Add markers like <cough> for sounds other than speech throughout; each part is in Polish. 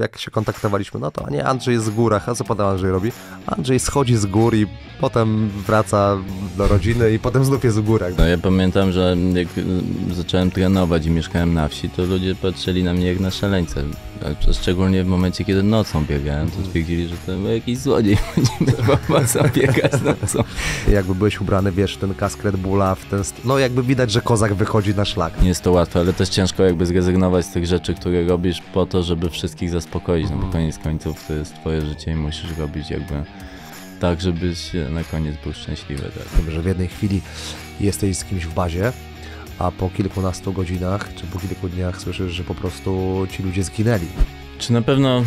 jak się kontaktowaliśmy, no to a nie, Andrzej jest w górach, a co pan Andrzej robi? Andrzej schodzi z gór i potem wraca do rodziny i potem znów jest w górach. No ja pamiętam, że jak y, zacząłem trenować i mieszkałem na wsi, to ludzie patrzyli na mnie jak na szaleńce. Szczególnie w momencie, kiedy nocą biegałem, to twierdzili, że to jakiś złodziej <laughs> będzie na biegać nocą. jakby byłeś ubrany, wiesz, ten kask Red Bulla, w ten... no jakby widać, że kozak wychodzi na szlak. Nie jest to łatwe, ale też ciężko jakby zrezygnować z tych rzeczy, które robisz po to, żeby wszystkich zaspokoić, no bo koniec końców to jest twoje życie i musisz robić jakby tak, żebyś na koniec był szczęśliwy. Tak. że w jednej chwili jesteś z kimś w bazie, a po kilkunastu godzinach czy po kilku dniach słyszysz, że po prostu ci ludzie zginęli. Czy na pewno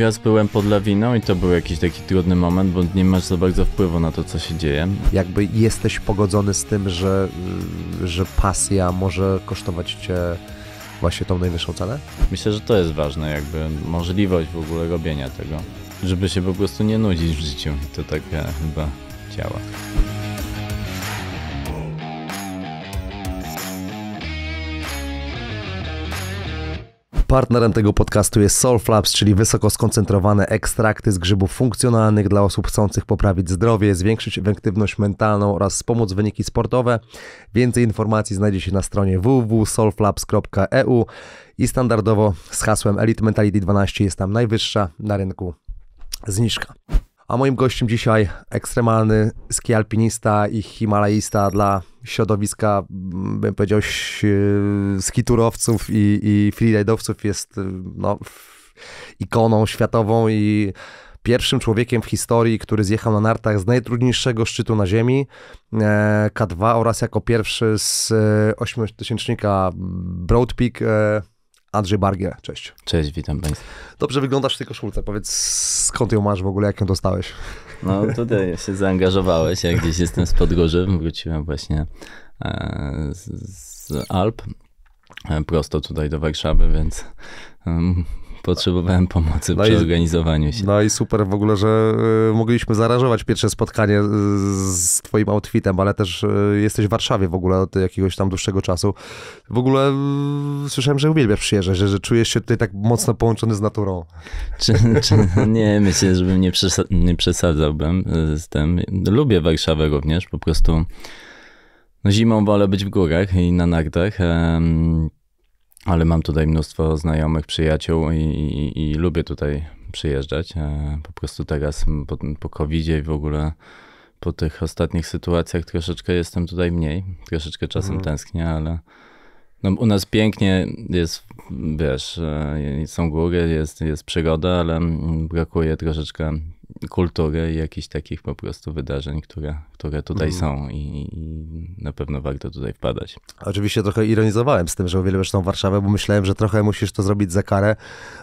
raz byłem pod lawiną i to był jakiś taki trudny moment, bo nie masz za bardzo wpływu na to, co się dzieje. Jakby jesteś pogodzony z tym, że, że pasja może kosztować cię właśnie tą najwyższą cenę? Myślę, że to jest ważne, jakby możliwość w ogóle robienia tego, żeby się po prostu nie nudzić w życiu to tak chyba działa. Partnerem tego podcastu jest Solflaps, czyli wysoko skoncentrowane ekstrakty z grzybów funkcjonalnych dla osób chcących poprawić zdrowie, zwiększyć efektywność mentalną oraz wspomóc wyniki sportowe. Więcej informacji znajdzie się na stronie www.soulflaps.eu i standardowo z hasłem Elite Mentality 12 jest tam najwyższa na rynku zniżka. A moim gościem dzisiaj ekstremalny skialpinista i himalaista dla środowiska, mm, bym powiedział, y, skiturowców i, i freeridowców jest y, no, ikoną światową i pierwszym człowiekiem w historii, który zjechał na nartach z najtrudniejszego szczytu na Ziemi, e, K2 oraz jako pierwszy z e, ośmiotysięcznika Broad Peak e, Andrzej Bargiel, cześć. Cześć, witam Państwa. Dobrze wyglądasz w tej koszulce, powiedz skąd ją masz w ogóle, jak ją dostałeś? No tutaj się zaangażowałeś, ja gdzieś jestem z Podgórzy, wróciłem właśnie e, z, z Alp, e, prosto tutaj do Warszawy, więc Potrzebowałem pomocy no przy i, organizowaniu się. No i super w ogóle, że e, mogliśmy zarażować pierwsze spotkanie e, z twoim outfitem, ale też e, jesteś w Warszawie w ogóle od jakiegoś tam dłuższego czasu. W ogóle słyszałem, że uwielbiasz przyjeżdżać, że, że czujesz się tutaj tak mocno połączony z naturą. Czy, czy, nie, myślę, żebym nie, przesa nie przesadzałbym z tym. Lubię Warszawę również, po prostu no zimą wolę być w górach i na nartach ale mam tutaj mnóstwo znajomych, przyjaciół i, i, i lubię tutaj przyjeżdżać. E, po prostu teraz po, po COVID-zie i w ogóle po tych ostatnich sytuacjach troszeczkę jestem tutaj mniej. Troszeczkę czasem mm. tęsknię, ale no, u nas pięknie jest, wiesz, e, są góry, jest, jest przygoda, ale brakuje troszeczkę kultury i jakichś takich po prostu wydarzeń, które, które tutaj mm. są i, i, na pewno warto tutaj wpadać. Oczywiście trochę ironizowałem z tym, że uwielbiasz tą Warszawę, bo myślałem, że trochę musisz to zrobić za karę,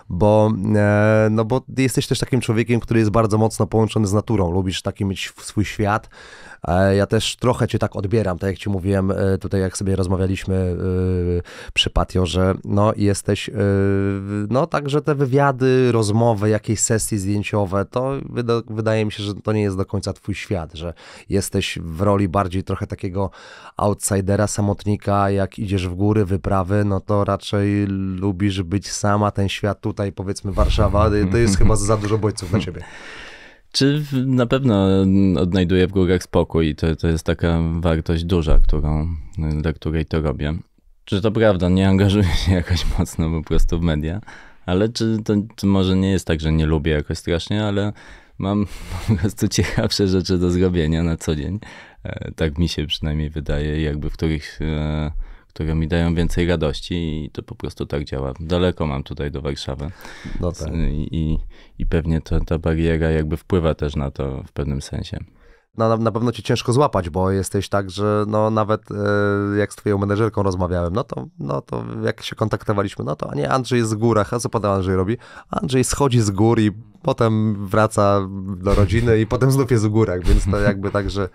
bo, e, no bo jesteś też takim człowiekiem, który jest bardzo mocno połączony z naturą, lubisz taki mieć swój świat, ja też trochę cię tak odbieram, tak jak ci mówiłem e, tutaj, jak sobie rozmawialiśmy e, przy patio, że no jesteś, e, no także te wywiady, rozmowy, jakieś sesje zdjęciowe, to wydaje mi się, że to nie jest do końca twój świat, że jesteś w roli bardziej trochę takiego outsidera, samotnika, jak idziesz w góry, wyprawy, no to raczej lubisz być sama, ten świat tutaj, powiedzmy Warszawa, to jest chyba za dużo bodźców na ciebie. <laughs> Czy na pewno odnajduję w górach spokój? To, to jest taka wartość duża, którą, dla której to robię. Czy to prawda, nie angażuję się jakoś mocno po prostu w media, ale czy to może nie jest tak, że nie lubię jakoś strasznie, ale mam <laughs> po prostu ciekawsze rzeczy do zrobienia na co dzień. E, tak mi się przynajmniej wydaje, jakby w których e, które mi dają więcej radości i to po prostu tak działa. Daleko mam tutaj do Warszawy no tak. I, i pewnie to, ta bariera jakby wpływa też na to w pewnym sensie. No, na, na pewno cię ciężko złapać, bo jesteś tak, że no nawet e, jak z twoją menedżerką rozmawiałem, no to, no to jak się kontaktowaliśmy, no to a nie Andrzej jest z górach, a co potem Andrzej robi? Andrzej schodzi z gór i potem wraca do rodziny i potem znów jest w górach, więc to jakby tak, że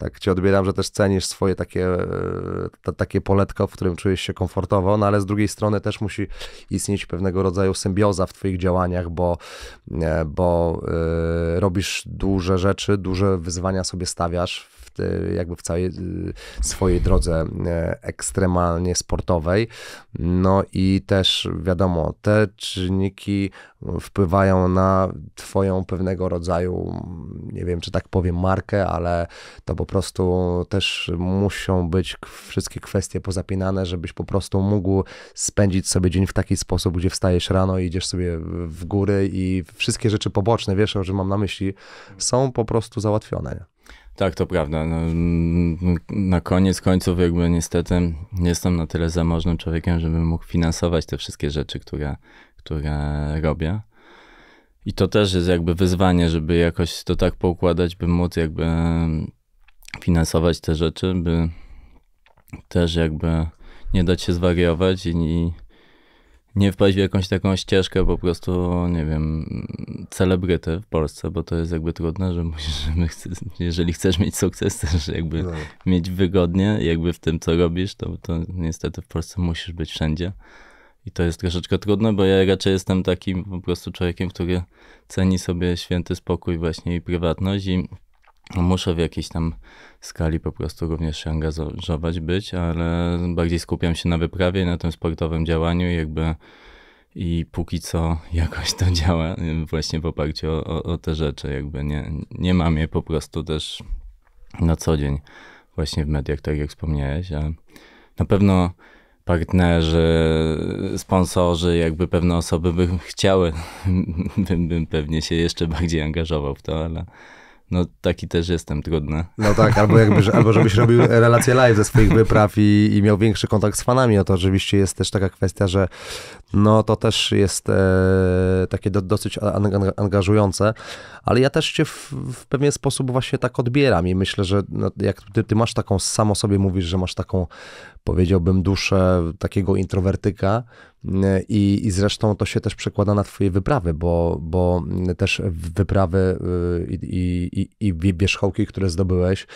tak ci odbieram, że też cenisz swoje takie, e, takie poletko, w którym czujesz się komfortowo, no ale z drugiej strony też musi istnieć pewnego rodzaju symbioza w twoich działaniach, bo, e, bo y, robisz duże rzeczy, duże wyzwania sobie stawiasz w jakby w całej swojej drodze ekstremalnie sportowej. No i też wiadomo, te czynniki wpływają na twoją pewnego rodzaju nie wiem, czy tak powiem, markę, ale to po prostu też muszą być wszystkie kwestie pozapinane, żebyś po prostu mógł spędzić sobie dzień w taki sposób, gdzie wstajesz rano i idziesz sobie w góry i wszystkie rzeczy poboczne, wiesz, o czym mam na myśli, są po prostu załatwione. Tak, to prawda. No, mm, mm, na koniec końców, jakby niestety, nie jestem na tyle zamożnym człowiekiem, żebym mógł finansować te wszystkie rzeczy, które, które robię. I to też jest jakby wyzwanie, żeby jakoś to tak poukładać, by móc jakby finansować te rzeczy, by też jakby nie dać się zwariować i, i nie wpaść w jakąś taką ścieżkę po prostu, nie wiem, celebryty w Polsce, bo to jest jakby trudne, że musisz, chce, jeżeli chcesz mieć sukces, też jakby no. mieć wygodnie, jakby w tym, co robisz, to, to niestety w Polsce musisz być wszędzie. I to jest troszeczkę trudne, bo ja raczej jestem takim po prostu człowiekiem, który ceni sobie święty spokój właśnie i prywatność i muszę w jakiejś tam skali po prostu również się angażować być, ale bardziej skupiam się na wyprawie, na tym sportowym działaniu i jakby i póki co <laughs> jakoś to działa właśnie w oparciu o, o, o te rzeczy, jakby nie, nie mam je po prostu też na co dzień właśnie w mediach, tak jak wspomniałeś, a na pewno partnerzy, sponsorzy, jakby pewne osoby bym chciały, <laughs> bym, bym pewnie się jeszcze bardziej angażował w to, ale no taki też jestem trudny. No tak, albo, jakby, albo żebyś robił relacje live ze swoich wypraw i, i miał większy kontakt z fanami, no to oczywiście jest też taka kwestia, że no to też jest e, takie do, dosyć angażujące, ale ja też cię w, w, pewien sposób właśnie tak odbieram i myślę, że no, jak ty, ty masz taką, samo sobie mówisz, że masz taką powiedziałbym, duszę takiego introwertyka e, i, i zresztą to się też przekłada na twoje wyprawy, bo, bo też wyprawy e, i, i, i wierzchołki, które zdobyłeś,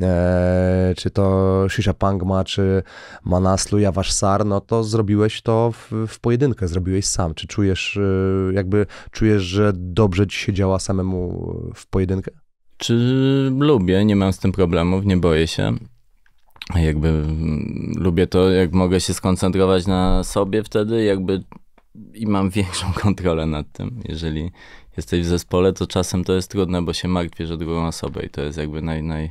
e, czy to Shisha Pangma, czy Manaslu, Jawaszsar, no to zrobiłeś to w, w pojedynkę, zrobiłeś sam. Czy czujesz, jakby czujesz, że dobrze ci się działa samemu w pojedynkę? Czy lubię, nie mam z tym problemów, nie boję się jakby lubię to, jak mogę się skoncentrować na sobie wtedy, jakby i mam <laughs> większą kontrolę nad tym. Jeżeli jesteś w zespole, to czasem to jest trudne, bo się martwisz o drugą osobę i to jest jakby naj, naj,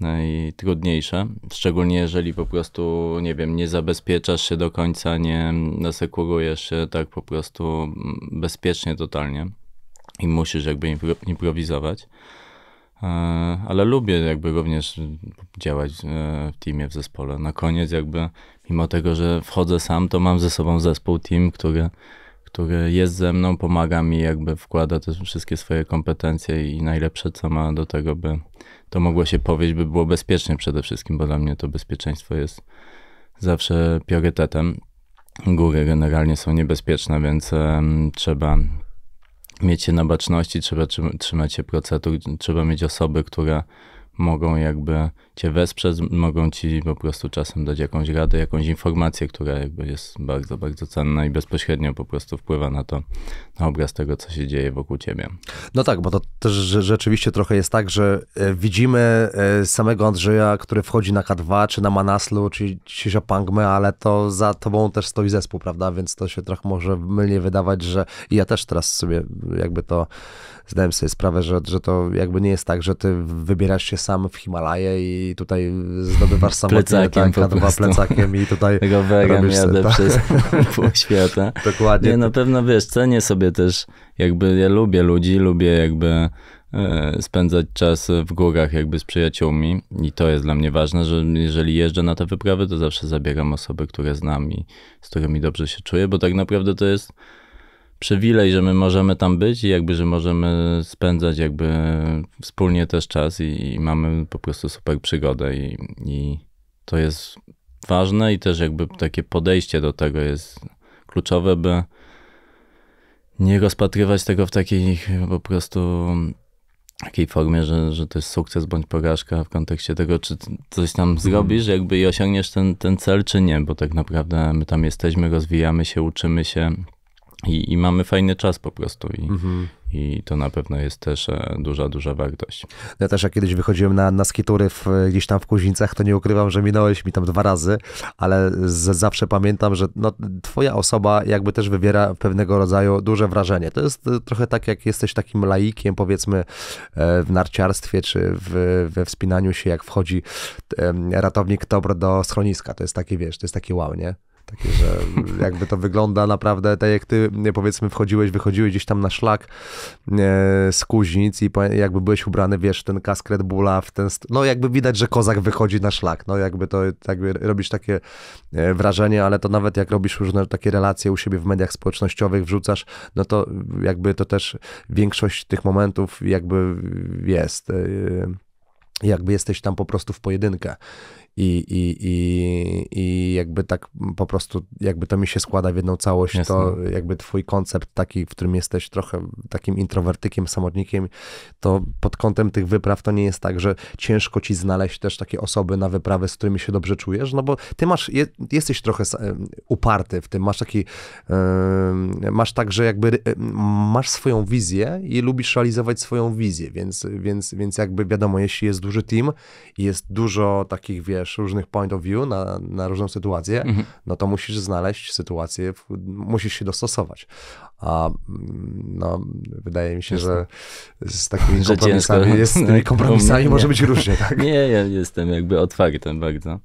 najtrudniejsze. Szczególnie jeżeli po prostu, nie wiem, nie zabezpieczasz się do końca, nie nasekurujesz się tak po prostu bezpiecznie totalnie i musisz jakby improwizować. E, ale lubię jakby również działać e, w teamie, w zespole. Na koniec jakby, mimo tego, że wchodzę sam, to mam ze sobą zespół, team, który, który jest ze mną, pomaga mi, jakby wkłada też wszystkie swoje kompetencje i najlepsze, co ma do tego, by to mogło się powieść, by było bezpiecznie przede wszystkim, bo dla mnie to bezpieczeństwo jest zawsze priorytetem. Góry generalnie są niebezpieczne, więc trzeba mieć się na baczności, trzeba trzymać się procedur, trzeba mieć osoby, które mogą jakby cię wesprzeć, mogą ci po prostu czasem dać jakąś radę, jakąś informację, która jakby jest bardzo, bardzo cenna i bezpośrednio po prostu wpływa na to, na obraz tego, co się dzieje wokół ciebie. No tak, bo to też rzeczywiście trochę jest tak, że e, widzimy e, samego Andrzeja, który wchodzi na K2, czy na Manaslu, czy się Pangmy, ale to za tobą też stoi zespół, prawda? Więc to się trochę może mylnie wydawać, że I ja też teraz sobie jakby to zdałem sobie sprawę, że, że to jakby nie jest tak, że ty wybierasz się sam w Himalaje i i tutaj zdobywasz <laughs> samotnie, tak, kadwa plecakiem i tutaj <laughs> Tego wegan jadę tak. przez <laughs> pół świata. Dokładnie. Nie, na pewno wiesz, cenię sobie też, jakby ja lubię ludzi, lubię jakby e, spędzać czas w górach jakby z przyjaciółmi i to jest dla mnie ważne, że jeżeli jeżdżę na te wyprawy, to zawsze zabieram osoby, które znam i z którymi dobrze się czuję, bo tak naprawdę to jest przywilej, że my możemy tam być i jakby, że możemy spędzać jakby wspólnie też czas i, i mamy po prostu super przygodę i, i to jest ważne i też jakby takie podejście do tego jest kluczowe, by nie rozpatrywać tego w takiej po prostu takiej formie, że, że to jest sukces bądź porażka w kontekście tego, czy coś tam mhm. zrobisz jakby i osiągniesz ten, ten cel, czy nie, bo tak naprawdę my tam jesteśmy, rozwijamy się, uczymy się, i, I, mamy fajny czas po prostu i, mhm. i to na pewno jest też e, duża, duża wartość. Ja też jak kiedyś wychodziłem na, na skitury w, e, gdzieś tam w Kuźnicach, to nie ukrywam, że minąłeś mi tam dwa razy, ale z, zawsze pamiętam, że no, twoja osoba jakby też wywiera pewnego rodzaju duże wrażenie. To jest e, trochę tak, jak jesteś takim laikiem powiedzmy w narciarstwie czy w, we wspinaniu się, jak wchodzi ratownik Tobr do schroniska. To jest takie, wiesz, to jest takie wow, nie? Takie, że jakby to wygląda naprawdę tak jak ty powiedzmy wchodziłeś, wychodziłeś gdzieś tam na szlak z kuźnic i jakby byłeś ubrany, wiesz, ten kask Red Bulla w ten... No jakby widać, że kozak wychodzi na szlak, no jakby to jakby robisz takie e, wrażenie, ale to nawet jak robisz różne takie relacje u siebie w mediach społecznościowych, wrzucasz, no to jakby to też większość tych momentów jakby jest e, jakby jesteś tam po prostu w pojedynkę i, i, i, i jakby tak po prostu, jakby to mi się składa w jedną całość, Jasne. to jakby twój koncept taki, w którym jesteś trochę takim introwertykiem, samotnikiem, to pod kątem tych wypraw to nie jest tak, że ciężko ci znaleźć też takie osoby na wyprawy, z którymi się dobrze czujesz, no bo ty masz, jesteś trochę uparty w tym, masz taki, masz tak, że jakby masz swoją wizję i lubisz realizować swoją wizję, więc, więc, więc jakby wiadomo, jeśli jest duży team i jest dużo takich, wiesz, wiesz, różnych point of view na, na różną sytuację, mhm. no to musisz znaleźć sytuację, w, musisz się dostosować. A mm, no, wydaje mi się, że z takimi <laughs> że kompromisami, ciężko. jest, z tymi tak, kompromisami nie, może być różnie, tak? <laughs> Nie, ja jestem jakby otwarty bardzo. No.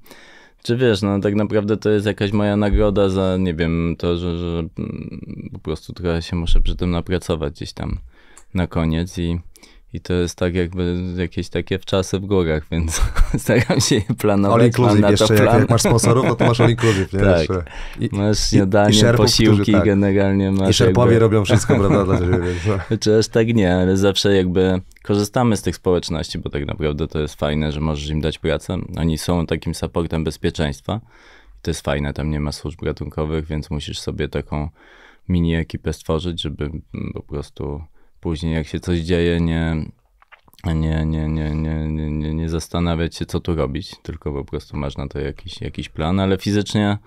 Czy wiesz, no tak naprawdę to jest jakaś moja nagroda za, nie wiem, to, że, że mm, po prostu trochę się muszę przy tym napracować gdzieś tam na koniec i i to jest tak jakby jakieś takie wczasy w górach, <laughs> więc <laughs> staram się je planować. All inclusive na jeszcze, plan. jak, jak masz sponsorów, no to masz all inclusive, nie? <laughs> Tak. I, masz śniadanie, i, i szerpów, posiłki którzy, tak. generalnie masz. I szerpowie jakby... robią wszystko, prawda, dla ciebie. Więc, no. znaczy, tak nie, ale zawsze jakby korzystamy z tych społeczności, bo tak naprawdę to jest fajne, że możesz im dać pracę. Oni są takim supportem bezpieczeństwa. To jest fajne, tam nie ma służb ratunkowych, więc musisz sobie taką mini ekipę stworzyć, żeby po prostu później jak się coś dzieje, nie, nie, nie, nie, nie, nie, nie zastanawiać się, co tu robić, tylko po prostu masz na to jakiś, jakiś plan, ale fizycznie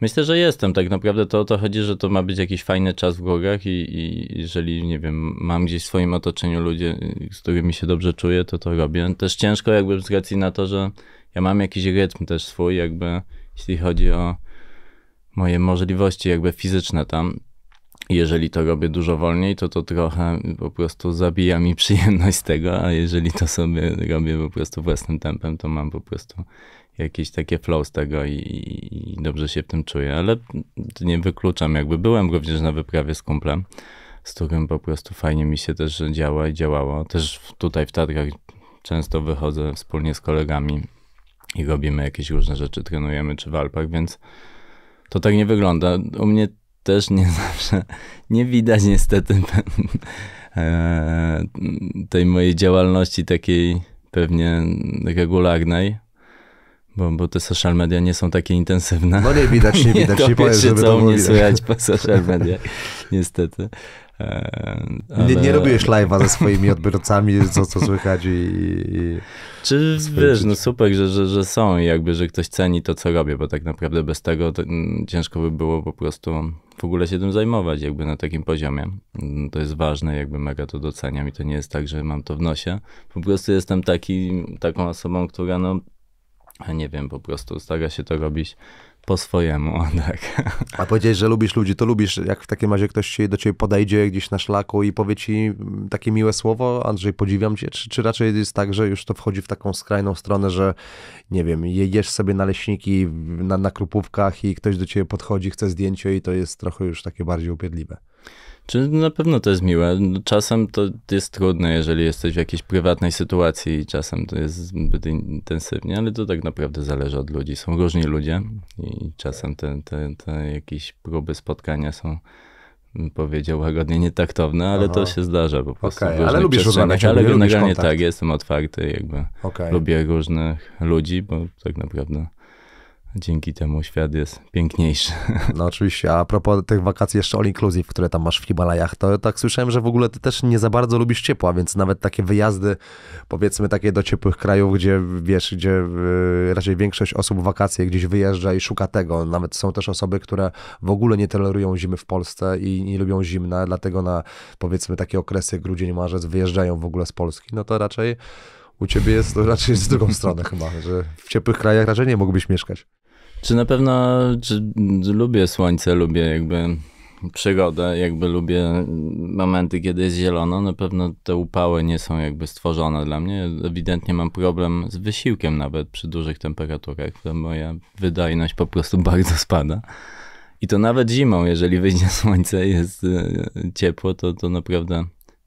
myślę, że jestem. Tak naprawdę to o to chodzi, że to ma być jakiś fajny czas w górach i, i jeżeli, nie wiem, mam gdzieś w swoim otoczeniu ludzi, z którymi się dobrze czuję, to to robię. Też ciężko jakby z racji na to, że ja mam jakiś rytm też swój, jakby jeśli chodzi o moje możliwości jakby fizyczne tam, jeżeli to robię dużo wolniej, to to trochę po prostu zabija mi przyjemność z tego, a jeżeli to sobie robię po prostu własnym tempem, to mam po prostu jakieś takie flow z tego i, i, dobrze się w tym czuję, ale nie wykluczam. Jakby byłem również na wyprawie z kumplem, z którym po prostu fajnie mi się też działa i działało. Też tutaj w Tatrach często wychodzę wspólnie z kolegami i robimy jakieś różne rzeczy, trenujemy czy w Alpach, więc to tak nie wygląda. U mnie też nie <laughs> zawsze, nie widać niestety <laughs> e, tej mojej działalności takiej pewnie regularnej. Bo, bo te social media nie są takie intensywne. No nie widać, <laughs> nie widać. nie, nie powiem, się, żeby mnie słychać po social mediach, niestety. Ale... Nie, nie robiłeś live'a ze swoimi odbiorcami, co, co słychać i... i Czy wiesz, no super, że, że, że są i jakby, że ktoś ceni to, co robię, bo tak naprawdę bez tego to, mm, ciężko by było po prostu w ogóle się tym zajmować jakby na takim poziomie. Mm, to jest ważne, jakby mega to doceniam i to nie jest tak, że mam to w nosie. Po prostu jestem taki, taką osobą, która no, nie wiem, po prostu stara się to robić po swojemu, <laughs> tak. A powiedziałeś, że lubisz ludzi, to lubisz, jak w takim razie ktoś do ciebie podejdzie gdzieś na szlaku i powie ci mm, takie miłe słowo, Andrzej, podziwiam cię, czy, czy raczej jest tak, że już to wchodzi w taką skrajną stronę, że nie wiem, jedziesz sobie na na, na krupówkach i ktoś do ciebie podchodzi, chce zdjęcie i to jest trochę już takie bardziej upierdliwe. Czy na pewno to jest miłe? Czasem to jest trudne, jeżeli jesteś w jakiejś prywatnej sytuacji i czasem to jest zbyt intensywnie, ale to tak naprawdę zależy od ludzi. Są różni ludzie i czasem te, te, te jakieś próby spotkania są powiedział łagodnie nietaktowne, ale Aha. to się zdarza po prostu. Okay. ale lubisz rozmawiać, ale generalnie tak, jestem otwarty, jakby okay. lubię różnych ludzi, bo tak naprawdę dzięki temu świat jest piękniejszy. <laughs> No oczywiście, a propos tych wakacji jeszcze all inclusive, które tam masz w Himalajach, to tak słyszałem, że w ogóle ty też nie za bardzo lubisz ciepła, więc nawet takie wyjazdy, powiedzmy takie do ciepłych krajów, gdzie wiesz, gdzie y, raczej większość osób wakacje gdzieś wyjeżdża i szuka tego. Nawet są też osoby, które w ogóle nie tolerują zimy w Polsce i nie lubią zimna, no dlatego na powiedzmy takie okresy grudzień, marzec wyjeżdżają w ogóle z Polski. No to raczej u ciebie jest to raczej z drugą stronę chyba, że w ciepłych krajach raczej nie mógłbyś mieszkać. Czy na pewno czy, lubię słońce, lubię jakby przygodę, jakby lubię momenty, kiedy jest zielono. Na pewno te upały nie są jakby stworzone dla mnie. Ewidentnie mam problem z wysiłkiem nawet przy dużych temperaturach. Moja wydajność po prostu <laughs> bardzo spada. I to nawet zimą, jeżeli wyjdzie <laughs> słońce, jest e, ciepło, to, to naprawdę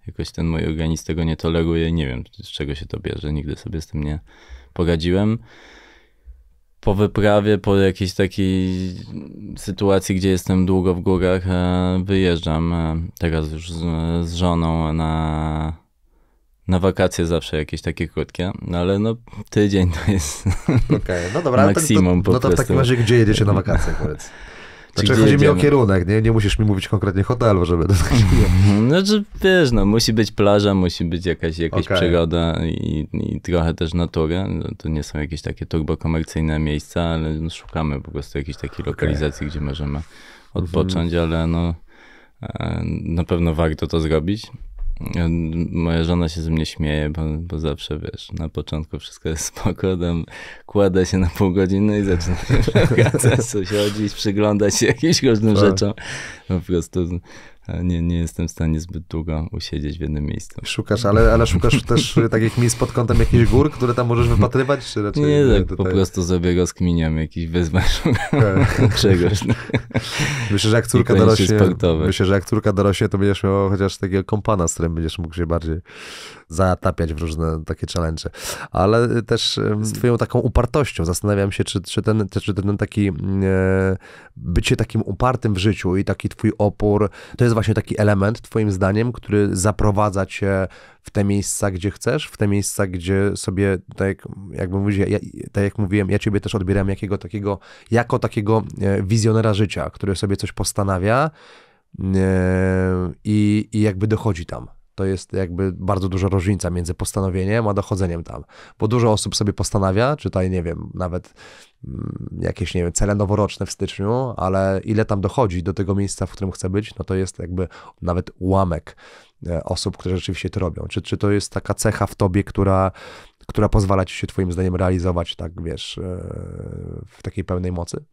jakoś ten mój organizm tego nie toleruje. Nie wiem, z czego się to bierze. Nigdy sobie z tym nie poradziłem. Po wyprawie, po jakiejś takiej sytuacji, gdzie jestem długo w górach, e, wyjeżdżam e, teraz już z, z żoną na, na wakacje zawsze jakieś takie krótkie, no ale no tydzień to jest okay. no dobra, <laughs> maksimum to, to, no to, po prostu. No to w takim razie gdzie jedziecie na wakacje powiedz? Znaczy, chodzi jedziemy. mi o no. kierunek, nie? nie musisz mi mówić konkretnie hotelu, żeby do tak <laughs> Znaczy, wiesz, no, musi być plaża, musi być jakaś, jakaś okay. przygoda i, i, trochę też natura. No, to nie są jakieś takie turbokomercyjne komercyjne miejsca, ale no, szukamy po prostu jakiejś takiej lokalizacji, okay. gdzie możemy mhm. odpocząć, mm. ale no, e, na pewno warto to zrobić. Moja żona się ze mnie śmieje, bo, bo zawsze wiesz, na początku wszystko jest spokojem, kłada kładę się na pół godziny i zaczynam się przekazać, <laughs> chodzić, przyglądać się jakimś różnym tak. rzeczom. Po prostu E, nie, nie jestem w stanie zbyt długo usiedzieć w jednym miejscu. Szukasz, ale, ale szukasz <laughs> też takich miejsc pod kątem jakichś gór, które tam możesz wypatrywać, czy raczej... Nie, tak, po prostu sobie go skminiam, jakiś wyzwań <laughs> czegoś. No. Myślę, że jak córka dorośnie, myślę, że jak córka dorośnie, to będziesz miał chociaż takiego kompana, z którym będziesz mógł się bardziej zatapiać w różne takie challenge. Ale też z twoją taką upartością zastanawiam się, czy, czy, ten, czy ten taki e, bycie takim upartym w życiu i taki twój opór, to jest właśnie taki element twoim zdaniem, który zaprowadza cię w te miejsca, gdzie chcesz, w te miejsca, gdzie sobie, tak jak, jakby mówię, ja, tak jak mówiłem, ja ciebie też odbieram jakiego takiego, jako takiego e, wizjonera życia, który sobie coś postanawia, e, i, i jakby dochodzi tam to jest jakby bardzo duża różnica między postanowieniem a dochodzeniem tam. Bo dużo osób sobie postanawia, czy nie wiem, nawet mm, jakieś, nie wiem, cele noworoczne w styczniu, ale ile tam dochodzi do tego miejsca, w którym chce być, no to jest jakby nawet ułamek e, osób, które rzeczywiście to robią. Czy, czy to jest taka cecha w tobie, która, która pozwala ci się twoim zdaniem realizować, tak wiesz, e, w takiej pełnej mocy?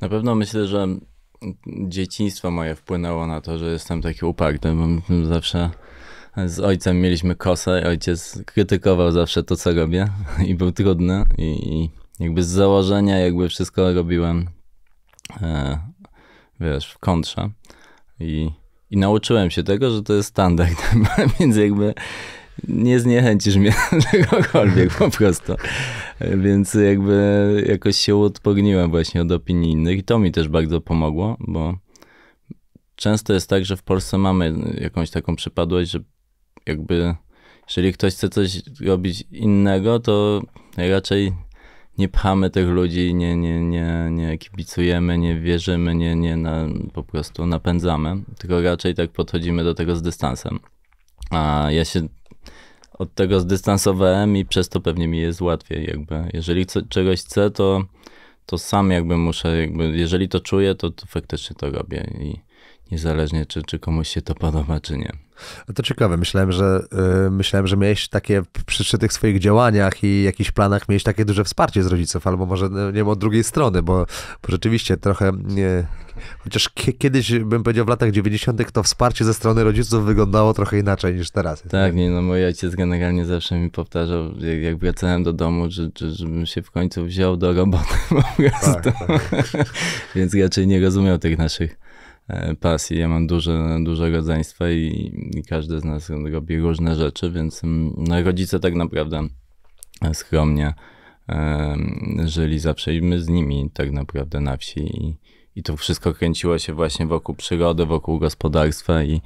Na pewno myślę, że dzieciństwo moje wpłynęło na to, że jestem taki uparty. Mam zawsze z ojcem mieliśmy kosę i ojciec krytykował zawsze to, co robię i był trudny i, jakby z założenia jakby wszystko robiłem e, wiesz, w kontrze i, i nauczyłem się tego, że to jest standard, <laughs> więc jakby nie zniechęcisz mnie <laughs> czegokolwiek po prostu. E, więc jakby jakoś się odpogniłem właśnie od opinii innych i to mi też bardzo pomogło, bo często jest tak, że w Polsce mamy jakąś taką przypadłość, że jakby jeżeli ktoś chce coś robić innego, to raczej nie pchamy tych ludzi, nie, nie, nie, nie kibicujemy, nie wierzymy, nie, nie na, po prostu napędzamy, tylko raczej tak podchodzimy do tego z dystansem. A ja się od tego zdystansowałem i przez to pewnie mi jest łatwiej jakby. Jeżeli co, czegoś chcę, to, to sam jakby muszę, jakby, jeżeli to czuję, to, to faktycznie to robię i niezależnie czy, czy komuś się to podoba, czy nie. A to ciekawe, myślałem, że yy, myślałem, że miałeś takie przy, przy tych swoich działaniach i jakichś planach mieć takie duże wsparcie z rodziców, albo może no, nie wiem, od drugiej strony, bo, bo rzeczywiście trochę nie, chociaż kiedyś bym powiedział w latach 90. to wsparcie ze strony rodziców wyglądało trochę inaczej niż teraz. Tak, nie, no mój ojciec generalnie zawsze mi powtarzał, jak, jak wracałem do domu, że, że, żebym się w końcu wziął do roboty Tak, tak. <laughs> Więc raczej nie rozumiał tych naszych E, pasji. Ja mam duże, duże rodzeństwa i, i każdy z nas robi różne rzeczy, więc mm, no, rodzice tak naprawdę e, skromnie e, żyli zawsze i my z nimi tak naprawdę na wsi. I, i to wszystko kręciło się właśnie wokół przyrody, wokół gospodarstwa i,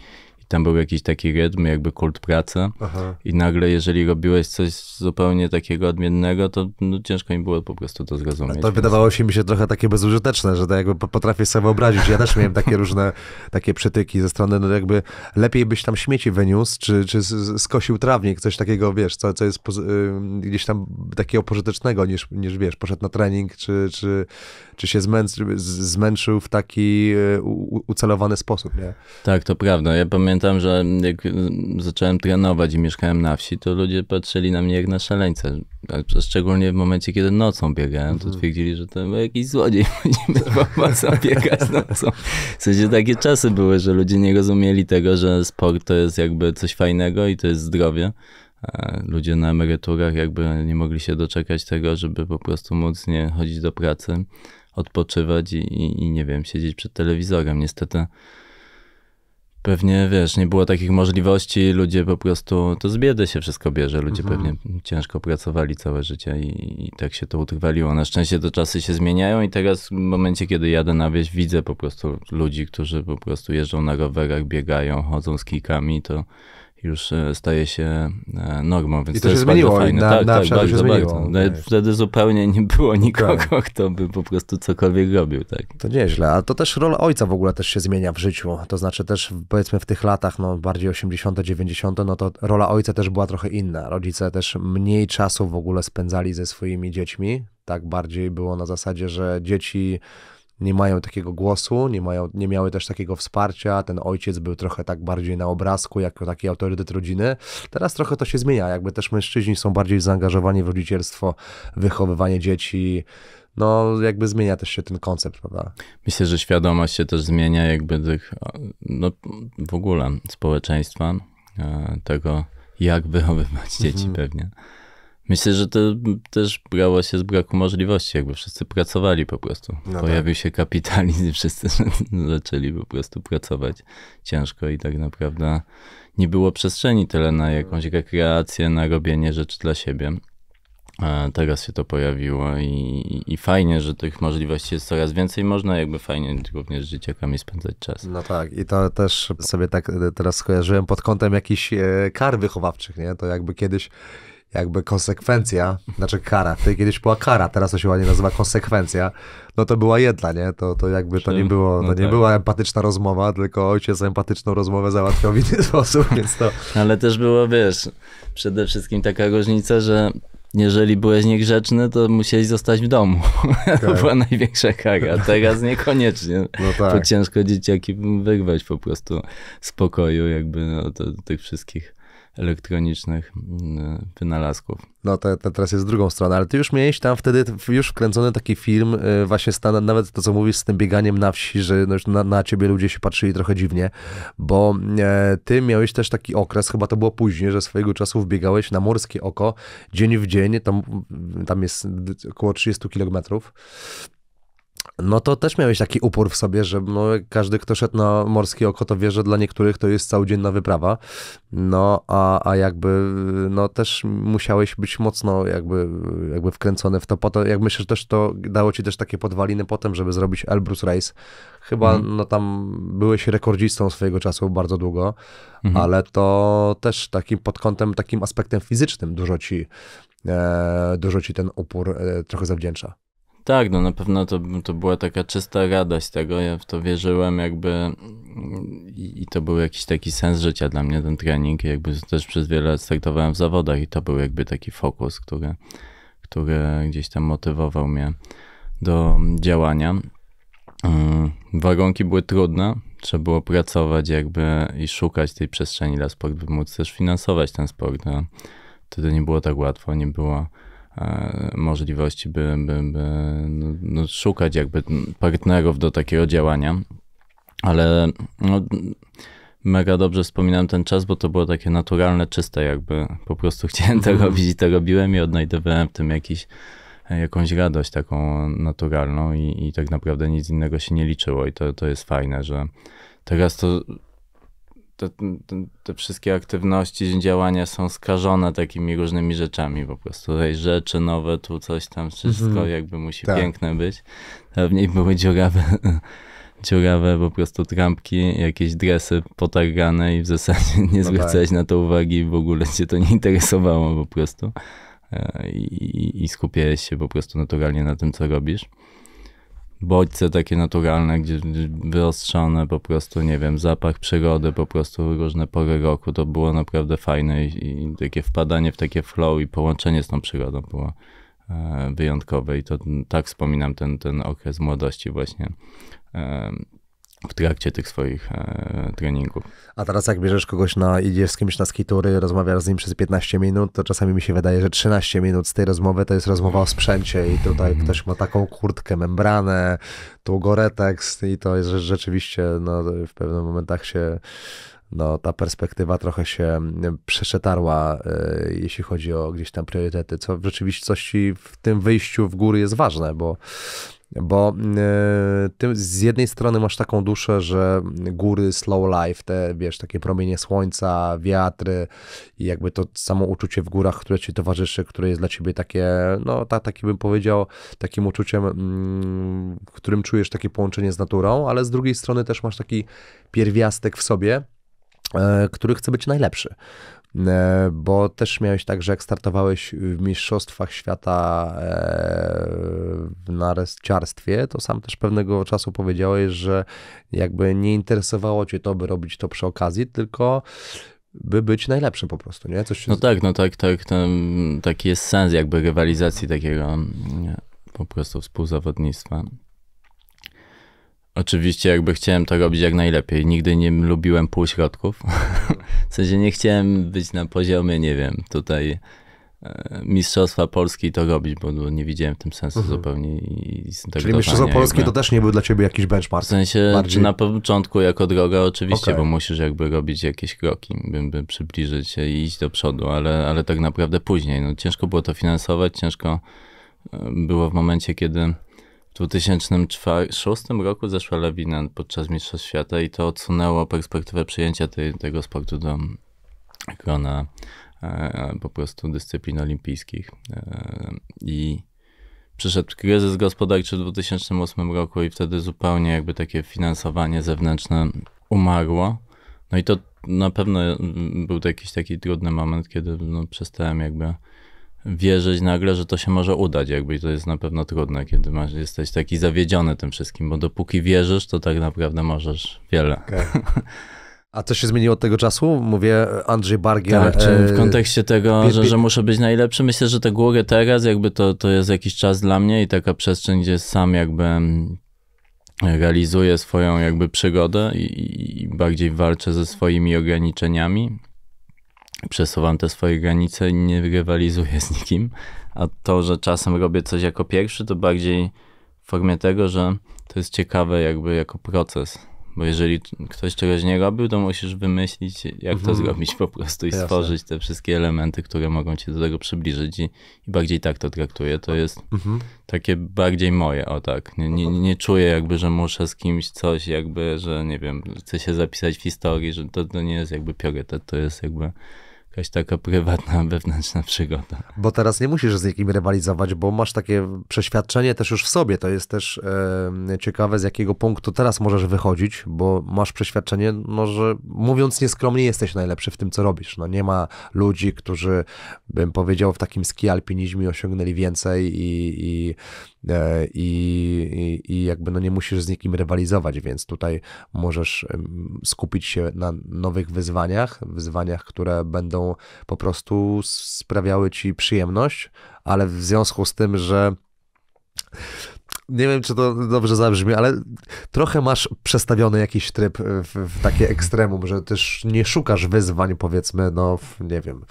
tam był jakiś taki rytm, jakby kult pracy. Aha. I nagle, jeżeli robiłeś coś zupełnie takiego odmiennego, to no, ciężko mi było po prostu to zrozumieć. A to wydawało się mi się trochę takie bezużyteczne, że to jakby potrafię sobie wyobrazić. Ja też miałem takie różne <laughs> takie przytyki ze strony, no jakby lepiej byś tam śmieci wyniósł, czy, czy skosił trawnik, coś takiego, wiesz, co, co jest gdzieś tam takiego pożytecznego, niż, niż wiesz, poszedł na trening, czy, czy, czy się zmęczył, zmęczył w taki y, ucelowany sposób, nie? Tak, to prawda. Ja pamiętam pamiętam, że jak y, zacząłem trenować i mieszkałem na wsi, to ludzie patrzyli na mnie jak na szaleńca. Szczególnie w momencie, kiedy nocą biegałem, to mhm. twierdzili, że to jakiś złodziej <laughs> będziemy nocą biegać nocą. W sensie takie czasy były, że ludzie nie rozumieli tego, że sport to jest jakby coś fajnego i to jest zdrowie. A ludzie na emeryturach jakby nie mogli się doczekać tego, żeby po prostu móc nie chodzić do pracy, odpoczywać i, i, i nie wiem, siedzieć przed telewizorem. Niestety pewnie, wiesz, nie było takich możliwości, ludzie po prostu, to z biedy się wszystko bierze, ludzie mhm. pewnie ciężko pracowali całe życie i, i tak się to utrwaliło. Na szczęście to czasy się zmieniają i teraz w momencie, kiedy jadę na wieś, widzę po prostu ludzi, którzy po prostu jeżdżą na rowerach, biegają, chodzą z kikami, to już e, staje się e, normą, więc I to, to się zmieniło. fajne. Na, tak, na tak, bardzo, bardzo. No, wtedy zupełnie nie było tak. nikogo, tak. <laughs> kto by po prostu cokolwiek robił. Tak. To nieźle, a to też rola ojca w ogóle też się zmienia w życiu, to znaczy też powiedzmy w tych latach, no bardziej 80., 90., no to rola ojca też była trochę inna. Rodzice też mniej czasu w ogóle spędzali ze swoimi dziećmi, tak bardziej było na zasadzie, że dzieci nie mają takiego głosu, nie, mają, nie miały też takiego wsparcia. Ten ojciec był trochę tak bardziej na obrazku, jako taki autorytet rodziny. Teraz trochę to się zmienia, jakby też mężczyźni są bardziej zaangażowani w rodzicielstwo, wychowywanie dzieci. No, jakby zmienia też się ten koncept, prawda? Myślę, że świadomość się też zmienia, jakby tych, no, w ogóle społeczeństwa, e, tego, jak wychowywać dzieci, mhm. pewnie. Myślę, że to też brało się z braku możliwości, jakby wszyscy pracowali po prostu. No tak. Pojawił tak. się kapitalizm, wszyscy <laughs> zaczęli po prostu pracować ciężko i tak naprawdę nie było przestrzeni tyle na jakąś rekreację, na robienie rzeczy dla siebie. A teraz się to pojawiło i, i fajnie, że tych możliwości jest coraz więcej. Można jakby fajnie również z dzieciakami spędzać czas. No tak, i to też sobie tak teraz skojarzyłem pod kątem jakichś e, kar wychowawczych, nie? To jakby kiedyś jakby konsekwencja, znaczy kara, wtedy kiedyś była kara, teraz to się ładnie nazywa konsekwencja, no to była jedna, nie? To, to jakby to nie było, no to nie tak. była empatyczna rozmowa, tylko ojciec empatyczną rozmowę załatwiał w inny <laughs> sposób, więc to... Ale też było, wiesz, przede wszystkim taka różnica, że jeżeli byłeś niegrzeczny, to musiałeś zostać w domu. Okay. <laughs> To tak. była największa kaga. Teraz niekoniecznie. No tak. To ciężko dzieciaki wygwać po prostu z pokoju jakby no, to, tych wszystkich elektronicznych mm, wynalazków. No to, to, teraz jest drugą stronę, ale ty już miałeś tam wtedy już wkręcony taki film, y, właśnie stan, nawet to, co mówisz z tym bieganiem na wsi, że no, na, na ciebie ludzie się patrzyli trochę dziwnie, bo e, ty miałeś też taki okres, chyba to było później, że swojego czasu wbiegałeś na Morskie Oko dzień w dzień, tam, tam jest około 30 kilometrów no to też miałeś taki upór w sobie, że no, każdy, kto szedł na morskie oko, to wie, że dla niektórych to jest całodzienna wyprawa. No, a, a jakby no, też musiałeś być mocno jakby, jakby wkręcony w to. Po to jak myślę, że też to dało ci też takie podwaliny potem, żeby zrobić Elbrus Race. Chyba mhm. no, tam byłeś rekordzistą swojego czasu bardzo długo, mhm. ale to też takim pod kątem, takim aspektem fizycznym dużo ci, e, dużo ci ten upór e, trochę zawdzięcza. Tak, no na pewno to, to była taka czysta radość tego, ja w to wierzyłem jakby i, i to był jakiś taki sens życia dla mnie ten trening, jakby też przez wiele lat startowałem w zawodach i to był jakby taki fokus, który, który gdzieś tam motywował mnie do działania. Mm, warunki były trudne, trzeba było pracować jakby i szukać tej przestrzeni dla sportu, by móc też finansować ten sport. No, wtedy nie było tak łatwo, nie było E, możliwości, by, by, by no, no, szukać jakby partnerów do takiego działania. Ale no, mega dobrze wspominam ten czas, bo to było takie naturalne, czyste jakby. Po prostu <laughs> chciałem to mhm. robić i to robiłem i odnajdowałem w tym jakiś, e, jakąś radość taką naturalną i, i tak naprawdę nic innego się nie liczyło i to, to jest fajne, że teraz to te, te, te, wszystkie aktywności, działania są skażone takimi różnymi rzeczami po prostu. Tutaj rzeczy nowe, tu coś tam, wszystko mhm. jakby musi tak. piękne być. w niej były dziurawe, <laughs> dziurawe po prostu trampki, jakieś dresy potargane i w zasadzie <laughs> nie no tak. zwracałeś tak. na to uwagi, w ogóle cię to nie interesowało po prostu. E, I, i, i skupiałeś się po prostu naturalnie na tym, co robisz bodźce takie naturalne, gdzie wyostrzone po prostu, nie wiem, zapach przyrody, po prostu różne pory roku, to było naprawdę fajne i, i takie wpadanie w takie flow i połączenie z tą przyrodą było e, wyjątkowe i to tak wspominam ten, ten okres młodości właśnie e, w trakcie tych swoich e, treningów. A teraz jak bierzesz kogoś na, idziesz z kimś na skitury, rozmawiasz z nim przez 15 minut, to czasami mi się wydaje, że 13 minut z tej rozmowy to jest rozmowa o sprzęcie i tutaj mhm. ktoś ma taką kurtkę, membranę, tu goretex i to jest rzeczywiście no, w pewnych momentach się no, ta perspektywa trochę się mm, przeszetarła, e, jeśli chodzi o gdzieś tam priorytety, co w rzeczywistości w tym wyjściu w góry jest ważne, bo bo y, ty z jednej strony masz taką duszę, że góry, slow life, te wiesz, takie promienie słońca, wiatry i jakby to samo uczucie w górach, które ci towarzyszy, które jest dla ciebie takie, no tak, taki bym powiedział, takim uczuciem, mm, w którym czujesz takie połączenie z naturą, ale z drugiej strony też masz taki pierwiastek w sobie, e, który chce być najlepszy. E, bo też miałeś tak, że jak startowałeś w Mistrzostwach Świata e, w narciarstwie, to sam też pewnego czasu powiedziałeś, że jakby nie interesowało cię to, by robić to przy okazji, tylko by być najlepszym po prostu, nie? Coś się... No tak, no tak, tak, taki jest sens jakby rywalizacji takiego po prostu współzawodnictwa. Oczywiście jakby chciałem to robić jak najlepiej. Nigdy nie lubiłem półśrodków. <laughs> w sensie nie chciałem być na poziomie, nie wiem, tutaj e, Mistrzostwa Polski to robić, bo nie widziałem w tym sensu mhm. zupełnie. I Czyli Mistrzostwa Polski jakby. to też nie był dla ciebie jakiś benchmark? W sensie bardziej... na początku jako droga oczywiście, okay. bo musisz jakby robić jakieś kroki, by, by, przybliżyć się i iść do przodu, ale, ale tak naprawdę później. No, ciężko było to finansować, ciężko e, było w momencie, kiedy 2006 roku zeszła lawina podczas Mistrzostw Świata i to odsunęło perspektywę przyjęcia tego sportu do grona e, po prostu dyscyplin olimpijskich. E, I przyszedł kryzys gospodarczy w 2008 roku i wtedy zupełnie jakby takie finansowanie zewnętrzne umarło. No i to na pewno był to jakiś taki trudny moment, kiedy no, przestałem jakby wierzyć nagle, że to się może udać, jakby to jest na pewno trudne, kiedy masz, jesteś taki zawiedziony tym wszystkim, bo dopóki wierzysz, to tak naprawdę możesz wiele. Okay. A co się zmieniło od tego czasu? Mówię Andrzej Bargiel. Tak, czy e, w kontekście tego, bie, bie... Że, że muszę być najlepszy, myślę, że te góry teraz jakby to, to jest jakiś czas dla mnie i taka przestrzeń, gdzie sam jakby realizuję swoją jakby przygodę i, i bardziej walczę ze swoimi ograniczeniami przesuwam te swoje granice i nie rywalizuję z nikim. A to, że czasem robię coś jako pierwszy, to bardziej w formie tego, że to jest ciekawe jakby jako proces. Bo jeżeli ktoś czegoś nie robił, to musisz wymyślić, jak mhm. to zrobić po prostu i Jasne. stworzyć te wszystkie elementy, które mogą cię do tego przybliżyć i, i bardziej tak to traktuję. To jest mhm. takie bardziej moje, o tak. Nie, nie, mhm. nie czuję jakby, że muszę z kimś coś jakby, że nie wiem, chcę się zapisać w historii, że to, to nie jest jakby priorytet, to jest jakby jakaś taka prywatna, <laughs> wewnętrzna przygoda. Bo teraz nie musisz z nikim rywalizować, bo masz takie przeświadczenie też już w sobie. To jest też e, ciekawe, z jakiego punktu teraz możesz wychodzić, bo masz przeświadczenie, no, że mówiąc nieskromnie, jesteś najlepszy w tym, co robisz. No, nie ma ludzi, którzy, bym powiedział, w takim ski alpinizmie osiągnęli więcej i, i E, i, i jakby no nie musisz z nikim rywalizować, więc tutaj możesz skupić się na nowych wyzwaniach, wyzwaniach, które będą po prostu sprawiały ci przyjemność, ale w związku z tym, że nie wiem, czy to dobrze zabrzmi, ale trochę masz przestawiony jakiś tryb e, w, w takie ekstremum, że też nie szukasz wyzwań, powiedzmy, no, w, nie wiem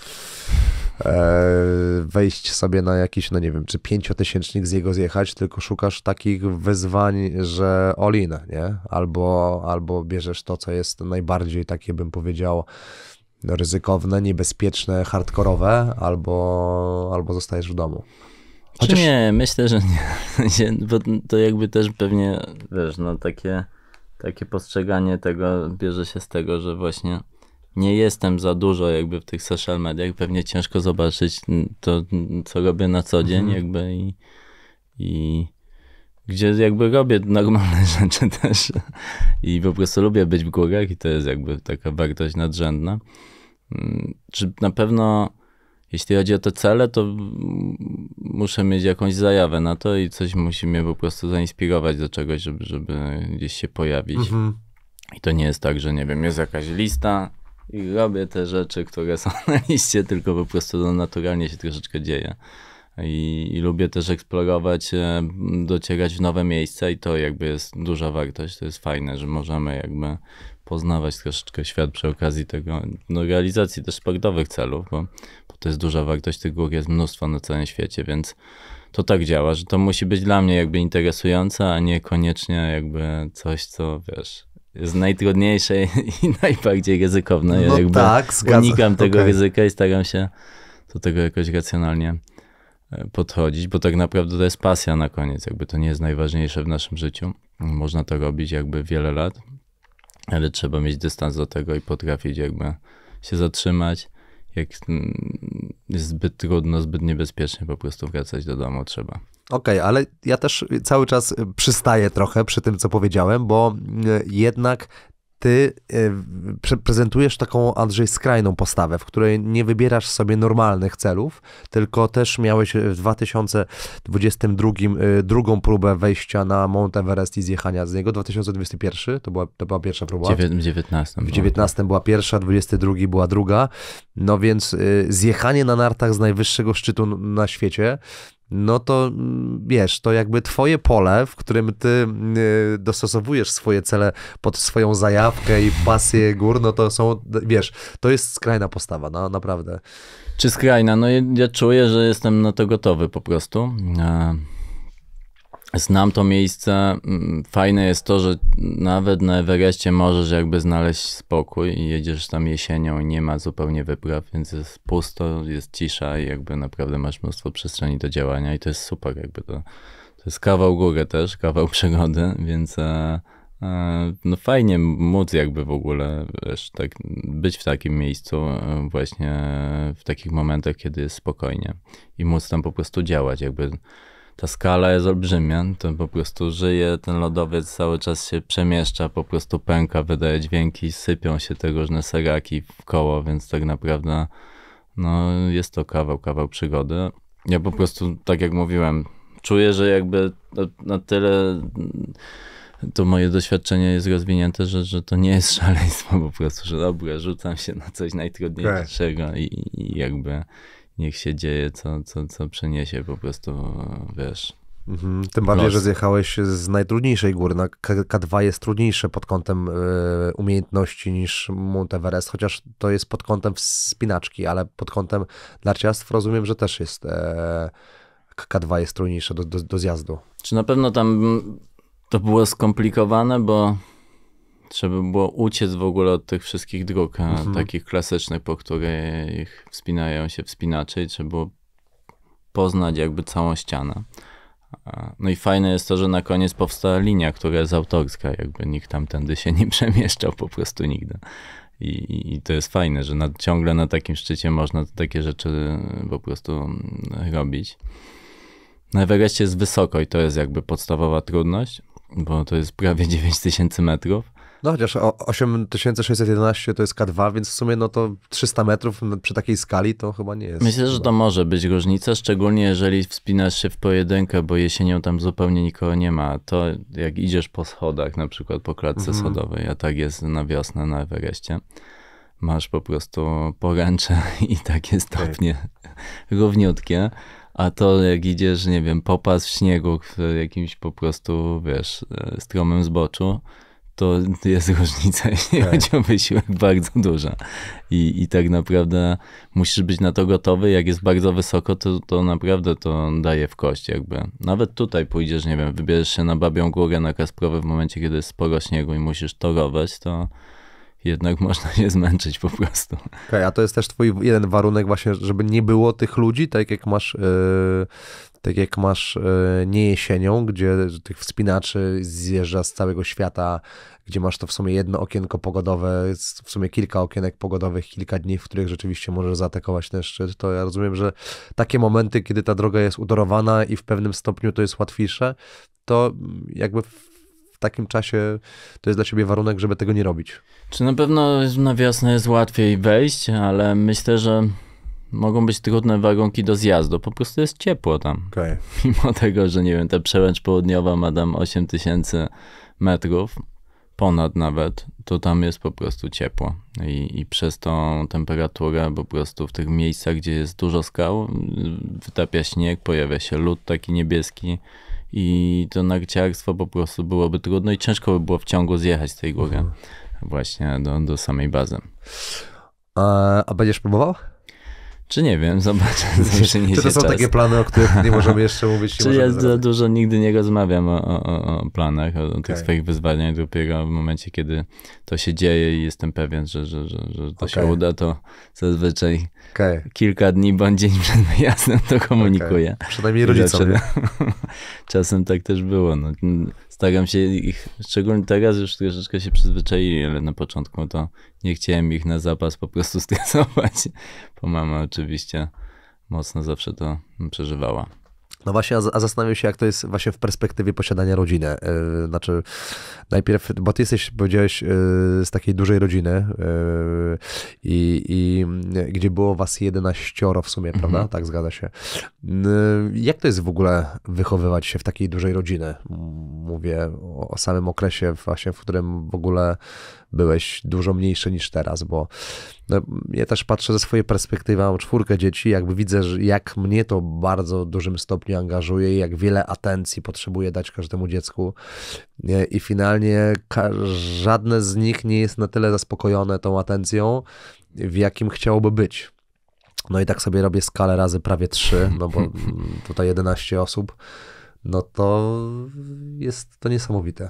E, wejść sobie na jakiś, no nie wiem, czy pięciotysięcznik z jego zjechać, tylko szukasz takich wyzwań, że olina, nie? Albo, albo bierzesz to, co jest najbardziej takie, bym powiedział, ryzykowne, niebezpieczne, hardkorowe, albo, albo zostajesz w domu. Chociaż... Nie, myślę, że <laughs> nie. Bo to jakby też pewnie, wiesz, no takie, takie postrzeganie tego bierze się z tego, że właśnie nie jestem za dużo jakby w tych social mediach, pewnie ciężko zobaczyć mm, to, mm, co robię na co dzień mhm. jakby i, i gdzie jakby robię normalne <laughs> rzeczy też i po prostu lubię być w górach i to jest jakby taka wartość nadrzędna. Mm, czy na pewno, jeśli chodzi o te cele, to muszę mieć jakąś zajawę na to i coś musi mnie po prostu zainspirować do czegoś, żeby, żeby gdzieś się pojawić. Mhm. I to nie jest tak, że nie wiem, jest jakaś lista, i robię te rzeczy, które są <laughs> na liście, tylko po prostu no, naturalnie się troszeczkę dzieje. I, I, lubię też eksplorować, e, docierać w nowe miejsca i to jakby jest duża wartość, to jest fajne, że możemy jakby poznawać troszeczkę świat przy okazji tego, no, realizacji też sportowych celów, bo, bo to jest duża wartość tych gór, jest mnóstwo na całym świecie, więc to tak działa, że to musi być dla mnie jakby interesujące, a nie koniecznie jakby coś, co wiesz, z najtrudniejszej <laughs> i najbardziej ryzykownej. no jakby tak, zgadza. unikam tego okay. ryzyka i staram się do tego jakoś racjonalnie e, podchodzić, bo tak naprawdę to jest pasja na koniec, jakby to nie jest najważniejsze w naszym życiu. Można to robić jakby wiele lat, ale trzeba mieć dystans do tego i potrafić jakby się zatrzymać jak jest mm, zbyt trudno, zbyt niebezpiecznie, po prostu wracać do domu trzeba. Okej, okay, ale ja też cały czas przystaję trochę przy tym, co powiedziałem, bo mm, jednak ty e, prezentujesz taką Andrzej skrajną postawę, w której nie wybierasz sobie normalnych celów, tylko też miałeś e, w 2022 e, drugą próbę wejścia na Mount Everest i zjechania z niego. 2021 to była, to była pierwsza próba. W 19. W 19 no. była pierwsza, 22 była druga. No więc zjechanie na nartach z najwyższego szczytu na świecie no to mm, wiesz, to jakby twoje pole, w którym ty y, dostosowujesz swoje cele pod swoją zajawkę i pasję gór, no to są, wiesz, to jest skrajna postawa, no naprawdę. Czy skrajna? No ja czuję, że jestem na to gotowy po prostu. E, Znam to miejsce. Mm, fajne jest to, że nawet na Everestie możesz jakby znaleźć spokój i jedziesz tam jesienią i nie ma zupełnie wypraw, więc jest pusto, jest cisza i jakby naprawdę masz mnóstwo przestrzeni do działania i to jest super jakby to. To jest kawał góry też, kawał <laughs> przygody, więc e, e, no fajnie móc jakby w ogóle wiesz, tak, być w takim miejscu e, właśnie w takich momentach, kiedy jest spokojnie i móc tam po prostu działać jakby ta skala jest olbrzymia, to po prostu żyje, ten lodowiec cały czas się przemieszcza, po prostu pęka, wydaje dźwięki, sypią się te różne seraki w koło, więc tak naprawdę no, jest to kawał, kawał przygody. Ja po prostu, tak jak mówiłem, czuję, że jakby na tyle to moje doświadczenie jest rozwinięte, że, że to nie jest <laughs> szaleństwo po prostu, że dobra, rzucam się na coś najtrudniejszego i, i jakby niech się dzieje, co, co, co przyniesie po prostu, wiesz. Mhm. Tym bardziej, los. że zjechałeś z najtrudniejszej góry. K2 jest trudniejsze pod kątem e, umiejętności niż Monteverest, chociaż to jest pod kątem wspinaczki, ale pod kątem narciarstw rozumiem, że też jest e, K2 jest trudniejsze do, do, do zjazdu. Czy na pewno tam to było skomplikowane, bo Trzeba było uciec w ogóle od tych wszystkich dróg, mhm. takich klasycznych, po których wspinają się wspinacze i trzeba było poznać jakby całą ścianę. No i fajne jest to, że na koniec powstała linia, która jest autorska, jakby nikt tamtędy się nie <laughs> przemieszczał po prostu nigdy. I, I, to jest fajne, że na, ciągle na takim szczycie można takie rzeczy po prostu mm, robić. Na no jest wysoko i to jest jakby podstawowa trudność, bo to jest prawie 9000 <laughs> metrów. No chociaż 8611 to jest K2, więc w sumie no to 300 metrów przy takiej skali to chyba nie jest. Myślę, że to może być różnica, szczególnie jeżeli wspinasz się w pojedynkę, bo jesienią tam zupełnie nikogo nie ma. To jak idziesz po schodach, na przykład po klatce mhm. schodowej, a tak jest na wiosnę na Everestie, masz po prostu poręcze <laughs> i takie stopnie okay. równiutkie. A to jak idziesz, nie wiem, popas w śniegu w jakimś po prostu, wiesz, e, stromym zboczu, to jest różnica, <laughs> jeśli tak. chodzi o wysiłek, bardzo duża. I, I tak naprawdę musisz być na to gotowy. Jak jest bardzo wysoko, to, to naprawdę to daje w kość jakby. Nawet tutaj pójdziesz, nie wiem, wybierzesz się na Babią Górę, na Kasprowy w momencie, kiedy jest sporo śniegu i musisz torować, to jednak <laughs> można się zmęczyć po prostu. okay, a to jest też twój jeden warunek właśnie, żeby nie było tych ludzi, tak jak masz yy, tak jak masz e, nie jesienią, gdzie tych wspinaczy zjeżdża z całego świata, gdzie masz to w sumie jedno okienko pogodowe, w sumie kilka okienek pogodowych, kilka dni, w których rzeczywiście możesz zaatakować ten szczyt, to ja rozumiem, że takie momenty, kiedy ta droga jest utorowana i w pewnym stopniu to jest łatwiejsze, to jakby w takim czasie to jest dla ciebie warunek, żeby tego nie robić. Czy na pewno na wiosnę jest łatwiej wejść, ale myślę, że mogą być trudne warunki do zjazdu. Po prostu jest ciepło tam. Okay. <laughs> Mimo tego, że nie wiem, ta przełęcz południowa ma tam 8000 metrów, ponad nawet, to tam jest po prostu ciepło. I, I przez tą temperaturę po prostu w tych miejscach, gdzie jest dużo skał, wytapia śnieg, pojawia się lód taki niebieski i to narciarstwo po prostu byłoby trudno i ciężko by było w ciągu zjechać z tej góry mhm. właśnie do, do samej bazy. A, a będziesz próbował? Czy nie wiem, zobaczę. Czy, czy to są czas. takie plany, o których nie możemy jeszcze mówić? czy ja za dużo nigdy nie rozmawiam o, o, o planach, o, okay. tych swoich wyzwaniach. Dopiero w momencie, kiedy to się dzieje i jestem pewien, że, że, że, że to okay. się uda, to zazwyczaj okay. kilka dni bądź dzień przed wyjazdem to komunikuję. Przynajmniej rodzicom. <laughs> Czasem tak też było. No. Staram się ich, szczególnie teraz już troszeczkę się przyzwyczaili, ale na początku to nie chciałem ich na zapas po prostu <laughs> stresować, bo mama rzeczywiście mocno zawsze to przeżywała. No właśnie, a zastanawiam się, jak to jest właśnie w perspektywie posiadania rodziny. E, znaczy, najpierw, bo ty jesteś, powiedziałeś, e, z takiej dużej rodziny e, i, i gdzie było was 11 w sumie, prawda? Mhm. Tak, zgadza się. Jak to jest w ogóle wychowywać się w takiej dużej rodziny? Mówię o, o samym okresie właśnie, w którym w ogóle byłeś dużo mniejszy niż teraz, bo no, ja też patrzę ze swojej perspektywy, mam czwórkę dzieci, jakby widzę, że jak mnie to bardzo dużym stopniu angażuje i jak wiele atencji potrzebuję dać każdemu dziecku i finalnie żadne z nich nie jest na tyle zaspokojone tą atencją, w jakim chciałoby być. No i tak sobie robię skalę razy prawie trzy, no bo <laughs> mm, tutaj 11 osób, no to jest to niesamowite.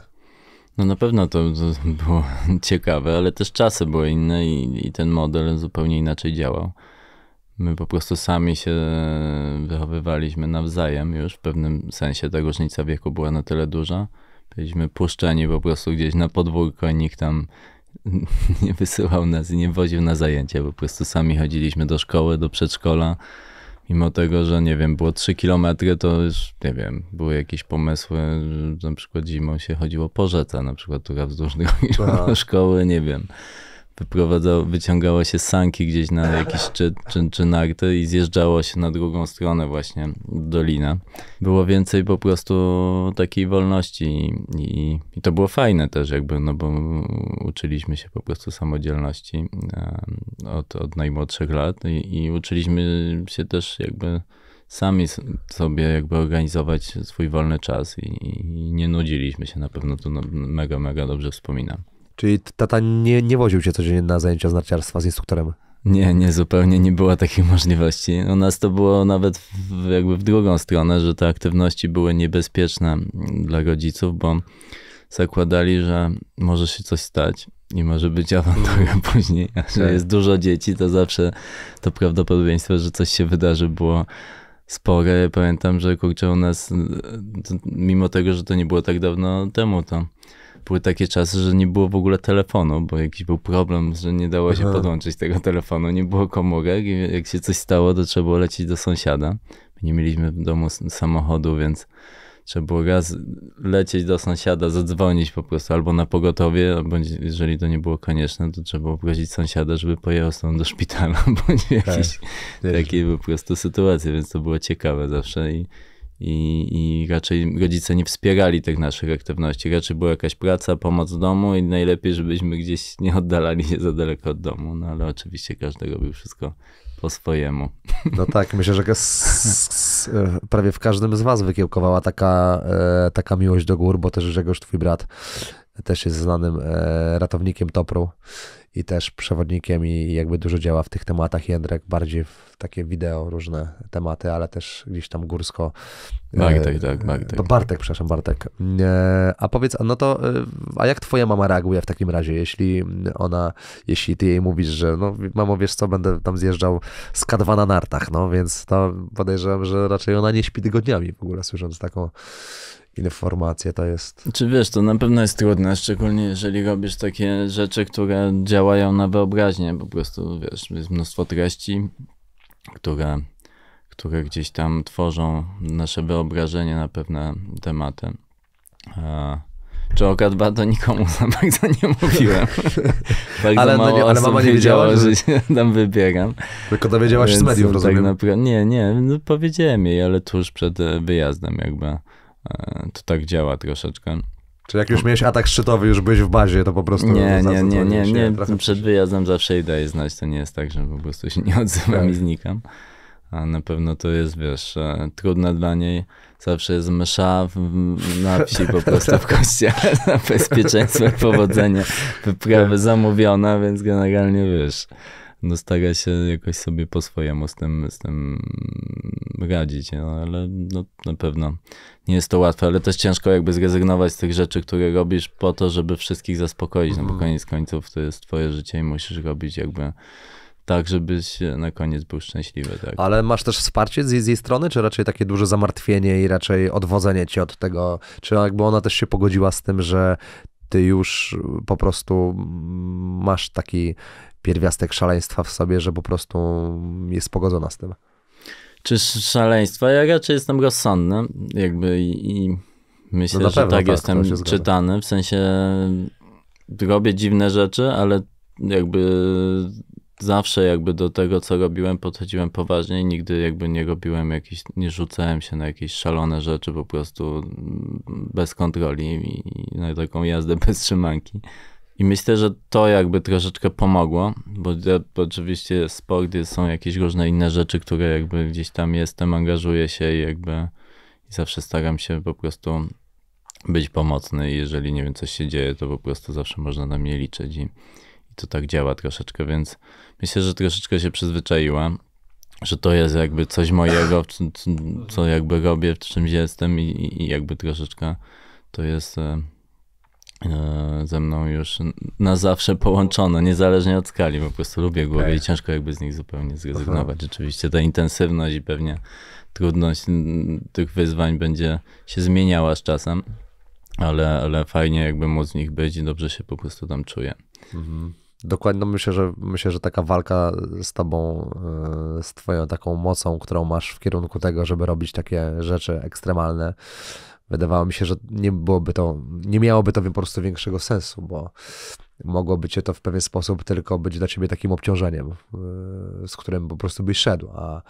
No na pewno to, to, było <laughs> ciekawe, ale też czasy były inne i, i, ten model zupełnie inaczej działał. My po prostu sami się wychowywaliśmy nawzajem już w pewnym sensie. Ta różnica wieku była na tyle duża. Byliśmy puszczeni po prostu gdzieś na podwórko i nikt tam <laughs> nie wysyłał nas i nie woził na zajęcia. Po prostu sami chodziliśmy do szkoły, do przedszkola Mimo tego, że nie wiem, było 3 kilometry, to już nie wiem, były jakieś pomysły, że na przykład zimą się chodziło po rzece, na przykład która wzdłuż drogi szkoły, nie wiem wyprowadzało, wyciągało się sanki gdzieś na jakiś czy, czy, czy narty i zjeżdżało się na drugą stronę właśnie dolinę. Było więcej po prostu takiej wolności i, i, i, to było fajne też jakby, no bo uczyliśmy się po prostu samodzielności od, od najmłodszych lat i, i uczyliśmy się też jakby sami sobie jakby organizować swój wolny czas i, i nie nudziliśmy się na pewno, to no, mega, mega dobrze wspominam. Czyli tata nie, nie woził cię codziennie na zajęcia z narciarstwa z instruktorem? Nie, nie, zupełnie nie było takiej <laughs> możliwości. U nas to było nawet w, jakby w drugą stronę, że te aktywności były niebezpieczne dla rodziców, bo zakładali, że może się coś stać i może być awantura <laughs> później. A że tak. jest dużo dzieci, to zawsze to prawdopodobieństwo, że coś się wydarzy było spore. Pamiętam, że kurczę u nas, mimo tego, że to nie było tak dawno temu, to były takie czasy, że nie było w ogóle telefonu, bo jakiś był problem, że nie dało się Aha. podłączyć tego telefonu, nie było komórek i jak się coś stało, to trzeba było lecieć do sąsiada. My nie mieliśmy w domu samochodu, więc trzeba było raz lecieć do sąsiada, zadzwonić po prostu albo na pogotowie, albo jeżeli to nie było konieczne, to trzeba było prosić sąsiada, żeby pojechał stąd do szpitala, <laughs> bądź tak, jakieś wiesz. takie po prostu sytuacje, więc to było ciekawe zawsze i i, I, raczej rodzice nie wspierali tych naszych aktywności. Raczej była jakaś praca, pomoc w domu i najlepiej, żebyśmy gdzieś nie oddalali się za daleko od domu. No ale oczywiście każdy robił wszystko po swojemu. No tak, myślę, że e, prawie w każdym z was wykiełkowała taka, e, taka miłość do gór, bo też Grzegorz, twój brat, też jest znanym e, ratownikiem topru i też przewodnikiem i jakby dużo działa w tych tematach. Jędrek bardziej w takie wideo, różne tematy, ale też gdzieś tam górsko. Magdek, tak, Magdek. Tak, tak. Bartek, przepraszam, Bartek. E, a powiedz, no to, e, a jak twoja mama reaguje w takim razie, jeśli ona, jeśli ty jej mówisz, że no mamo, wiesz co, będę tam zjeżdżał z na nartach, no więc to podejrzewam, że raczej ona nie śpi tygodniami w ogóle, słysząc taką informacje to jest. Czy wiesz, to na pewno jest trudne, szczególnie jeżeli robisz takie rzeczy, które działają na wyobraźnię, po prostu wiesz, jest mnóstwo treści, które, które gdzieś tam tworzą nasze wyobrażenie na pewne tematy. A... Czy oka dba, to nikomu za bardzo nie mówiłem. <laughs> Bardzo ale, no mało no nie, ale mama nie wiedziała, że... że się tam wybieram. Tylko dowiedziałaś się z mediów, tak rozumiem? Tak nie, nie, no powiedziałem jej, ale tuż przed wyjazdem jakby. E, to tak działa troszeczkę. Czy jak już miałeś atak szczytowy, już byłeś w bazie, to po prostu... Nie, nie, nie, nie, nie. przed wyjazdem zawsze idę i znać, to nie jest tak, że po prostu się nie odzywam tak. i znikam. A na pewno to jest, wiesz, e, trudne dla niej. Zawsze jest msza w, na wsi po prostu w kościele <laughs> na bezpieczeństwo i powodzenie. <laughs> Wyprawy tak. zamówione, więc generalnie, wiesz no stara się jakoś sobie po swojemu z tym, z tym radzić, no, ale no, na pewno nie jest to łatwe, ale też ciężko jakby zrezygnować z tych rzeczy, które robisz po to, żeby wszystkich zaspokoić, no bo mhm. koniec końców to jest twoje życie i musisz robić jakby tak, żebyś na koniec był szczęśliwy. Tak. Ale masz też wsparcie z jej, z jej strony, czy raczej takie duże zamartwienie i raczej odwodzenie cię od tego, czy jakby ona też się pogodziła z tym, że ty już po prostu masz taki pierwiastek szaleństwa w sobie, że po prostu jest pogodzona z tym. Czy szaleństwa? Ja raczej jestem rozsądny, jakby i, i myślę, no że tak, tak, jestem czytany, w sensie robię dziwne rzeczy, ale jakby zawsze jakby do tego, co robiłem, podchodziłem poważnie. Nigdy jakby nie robiłem jakiś, nie rzucałem się na jakieś szalone rzeczy po prostu bez kontroli i na taką jazdę <laughs> bez trzymanki. I myślę, że to jakby troszeczkę pomogło, bo oczywiście jest, są jakieś różne inne rzeczy, które jakby gdzieś tam jestem, angażuję się i jakby i zawsze staram się po prostu być pomocny i jeżeli nie wiem, co się dzieje, to po prostu zawsze można na mnie liczyć i, i to tak działa troszeczkę, więc myślę, że troszeczkę się przyzwyczaiłem, że to jest jakby coś mojego, co jakby robię, w czymś jestem i, i jakby troszeczkę to jest e, E, ze mną już na zawsze połączone, niezależnie od skali. Po prostu lubię głowy okay. i ciężko jakby z nich zupełnie zrezygnować. Rzeczywiście ta intensywność i pewnie trudność tych wyzwań będzie się zmieniała z czasem, ale, ale fajnie jakby móc z nich być i dobrze się po prostu tam czuję. Mhm. Dokładnie, no myślę, że myślę, że taka walka z tobą, e, z twoją taką mocą, którą masz w kierunku tego, żeby robić takie rzeczy ekstremalne, wydawało mi się, że nie byłoby to, nie miałoby to po prostu większego sensu, bo mogłoby cię to w pewien sposób tylko być dla ciebie takim obciążeniem, yy, z którym po prostu byś szedł, a,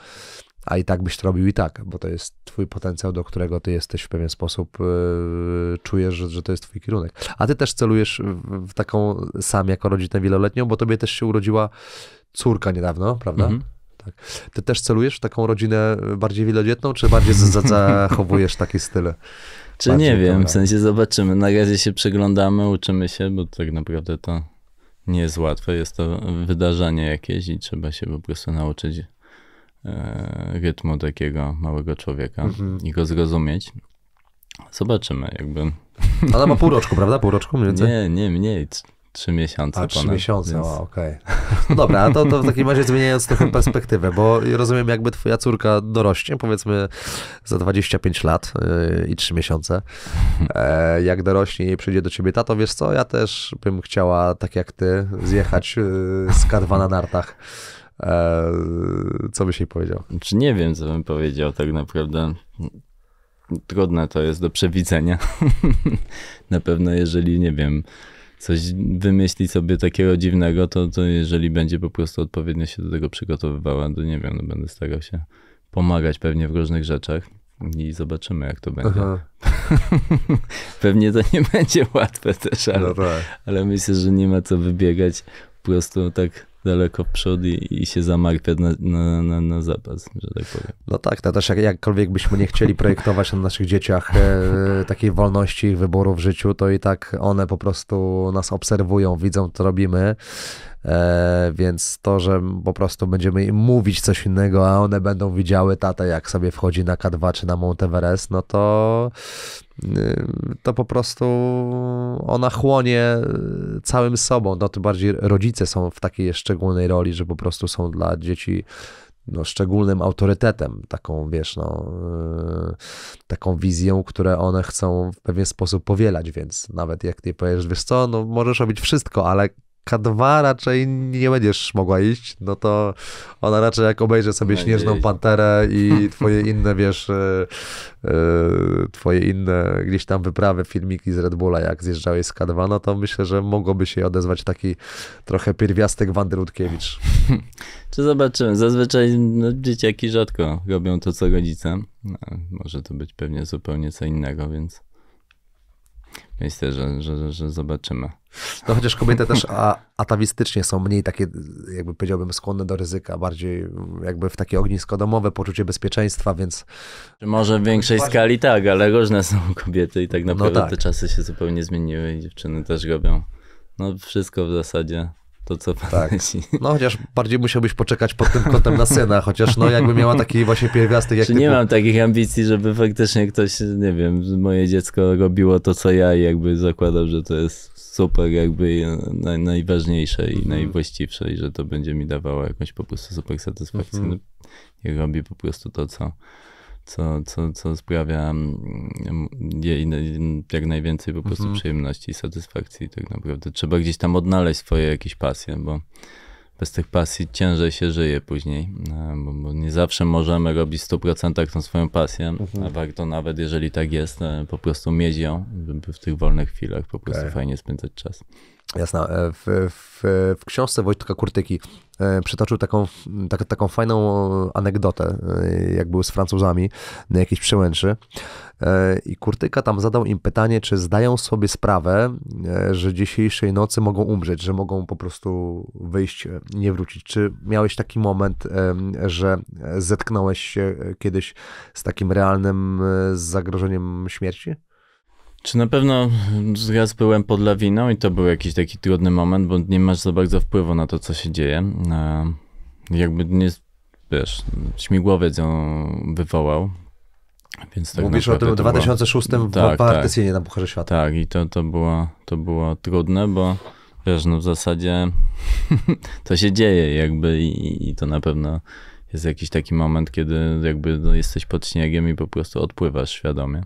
a i tak byś to robił i tak, bo to jest twój potencjał, do którego ty jesteś w pewien sposób, yy, czujesz, że, to jest twój kierunek. A ty też celujesz w, w taką sam jako rodzinę wieloletnią, bo tobie też się urodziła córka niedawno, prawda? Mhm tak. Ty też celujesz w taką rodzinę bardziej wielodzietną, czy bardziej zachowujesz takie style? <laughs> Czy nie wiem, dobra. w sensie zobaczymy. Na razie się przeglądamy, uczymy się, bo tak naprawdę to nie jest łatwe. Jest to wydarzenie jakieś i trzeba się po prostu nauczyć e, rytmu takiego małego człowieka mhm. i go zrozumieć. Zobaczymy, jakby. Ale ma pół <laughs> prawda? Pół roku mniej więcej? Nie, nie, mniej. Trzy miesiące. A, trzy ponad, miesiące, więc... okej. Okay. No dobra, to, to w takim razie zmieniając trochę <laughs> perspektywę, bo rozumiem, jakby twoja córka dorośnie, powiedzmy za 25 lat yy, i trzy miesiące, e, jak dorośnie i przyjdzie do ciebie tato, wiesz co, ja też bym chciała, tak jak ty, zjechać yy, z K2 na nartach. E, co byś jej powiedział? Czy nie wiem, co bym powiedział tak naprawdę trudne to jest do przewidzenia. <laughs> Na pewno, jeżeli, nie wiem, coś wymyśli sobie takiego dziwnego, to, to jeżeli będzie po prostu odpowiednio się do tego przygotowywała, to nie wiem, no będę starał się pomagać pewnie w różnych rzeczach i zobaczymy, jak to będzie. <laughs> Pewnie to nie będzie łatwe też, ale, no tak. ale myślę, że nie ma co wybiegać. Po prostu tak daleko w przód i, i się zamartwiać na, na, na, na zapas, że tak powiem. No tak, to też jak, jakkolwiek byśmy nie chcieli projektować na naszych dzieciach e, takiej wolności ich wyboru w życiu, to i tak one po prostu nas obserwują, widzą, co robimy E, więc to, że po prostu będziemy im mówić coś innego, a one będą widziały tatę, jak sobie wchodzi na K2 czy na Monteveres, no to y, to po prostu ona chłonie całym sobą. No tym bardziej rodzice są w takiej szczególnej roli, że po prostu są dla dzieci no, szczególnym autorytetem, taką wiesz, no, y, taką wizją, które one chcą w pewien sposób powielać, więc nawet jak nie powiesz, wiesz co, no możesz robić wszystko, ale K2 raczej nie będziesz mogła iść, no to ona raczej jak obejrzy sobie no, Śnieżną jej. Panterę i <laughs> twoje inne, wiesz, yy, twoje inne gdzieś tam wyprawy, filmiki z Red Bulla, jak zjeżdżałeś z K2, no to myślę, że mogłoby się odezwać taki trochę pierwiastek Wandy Rutkiewicz. <laughs> Czy zobaczymy. Zazwyczaj no, dzieciaki rzadko robią to, co rodzice. No, może to być pewnie zupełnie co innego, więc myślę, że, że, że zobaczymy. No chociaż kobiety też atawistycznie są mniej takie, jakby powiedziałbym, skłonne do ryzyka, bardziej jakby w takie ognisko domowe, poczucie bezpieczeństwa, więc... Może w większej skali tak, ale różne są kobiety i tak no naprawdę no tak. te czasy się zupełnie zmieniły i dziewczyny też robią no wszystko w zasadzie to co pan tak. Myśli. No chociaż bardziej musiałbyś poczekać pod tym kątem na syna, chociaż no jakby miała taki właśnie pierwiastek jak Czy nie mam takich ambicji, żeby faktycznie ktoś, nie wiem, moje dziecko robiło to co ja i jakby zakładał, że to jest super jakby naj, najważniejsze i mhm. najwłaściwsze i że to będzie mi dawało jakąś po prostu super satysfakcję. Mhm. No, I robi po prostu to co co, co, co sprawia mm, jej jak najwięcej po prostu mhm. przyjemności i satysfakcji tak naprawdę. Trzeba gdzieś tam odnaleźć swoje jakieś pasje, bo bez tych pasji ciężej się żyje później, e, bo, bo nie zawsze możemy robić w 100% tą swoją pasję, mhm. a warto nawet, jeżeli tak jest, e, po prostu mieć ją, żeby w tych wolnych chwilach po prostu okay. Tak. fajnie spędzać czas. Jasna. E, w, w, w książce Wojtka Kurtyki e, przytoczył taką, tak, taką fajną anegdotę, e, jak był z Francuzami na jakiejś przełęczy. I Kurtyka tam zadał im pytanie, czy zdają sobie sprawę, że dzisiejszej nocy mogą umrzeć, że mogą po prostu wyjść, nie wrócić. Czy miałeś taki moment, że zetknąłeś się kiedyś z takim realnym zagrożeniem śmierci? Czy na pewno raz byłem pod lawiną i to był jakiś taki trudny moment, bo nie masz za bardzo wpływu na to, co się dzieje. E, jakby nie, wiesz, śmigłowiec ją wywołał. Więc tak Mówisz o tym w 2006 było... tak, partycyjnie tak, na Bucharze Świata. Tak, i to, to, było, to było trudne, bo wiesz, no w zasadzie <laughs> to się dzieje jakby i, i to na pewno jest jakiś taki moment, kiedy jakby no, jesteś pod śniegiem i po prostu odpływasz świadomie.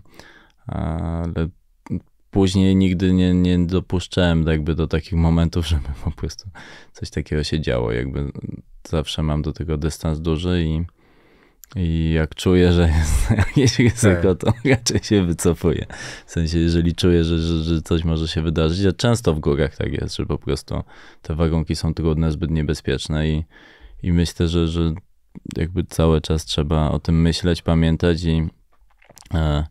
Ale później nigdy nie, nie dopuszczałem jakby do takich momentów, <laughs> żeby po prostu coś takiego się działo. Jakby zawsze mam do tego dystans duży i, i jak czuję, że jest <laughs> jakieś tak. ryzyko, to <laughs> raczej się wycofuję. W sensie, jeżeli czuję, że, że, że, coś może się wydarzyć, a często w górach tak jest, że po prostu te warunki są trudne, zbyt niebezpieczne i, i myślę, że, że jakby cały czas trzeba o tym myśleć, pamiętać i e,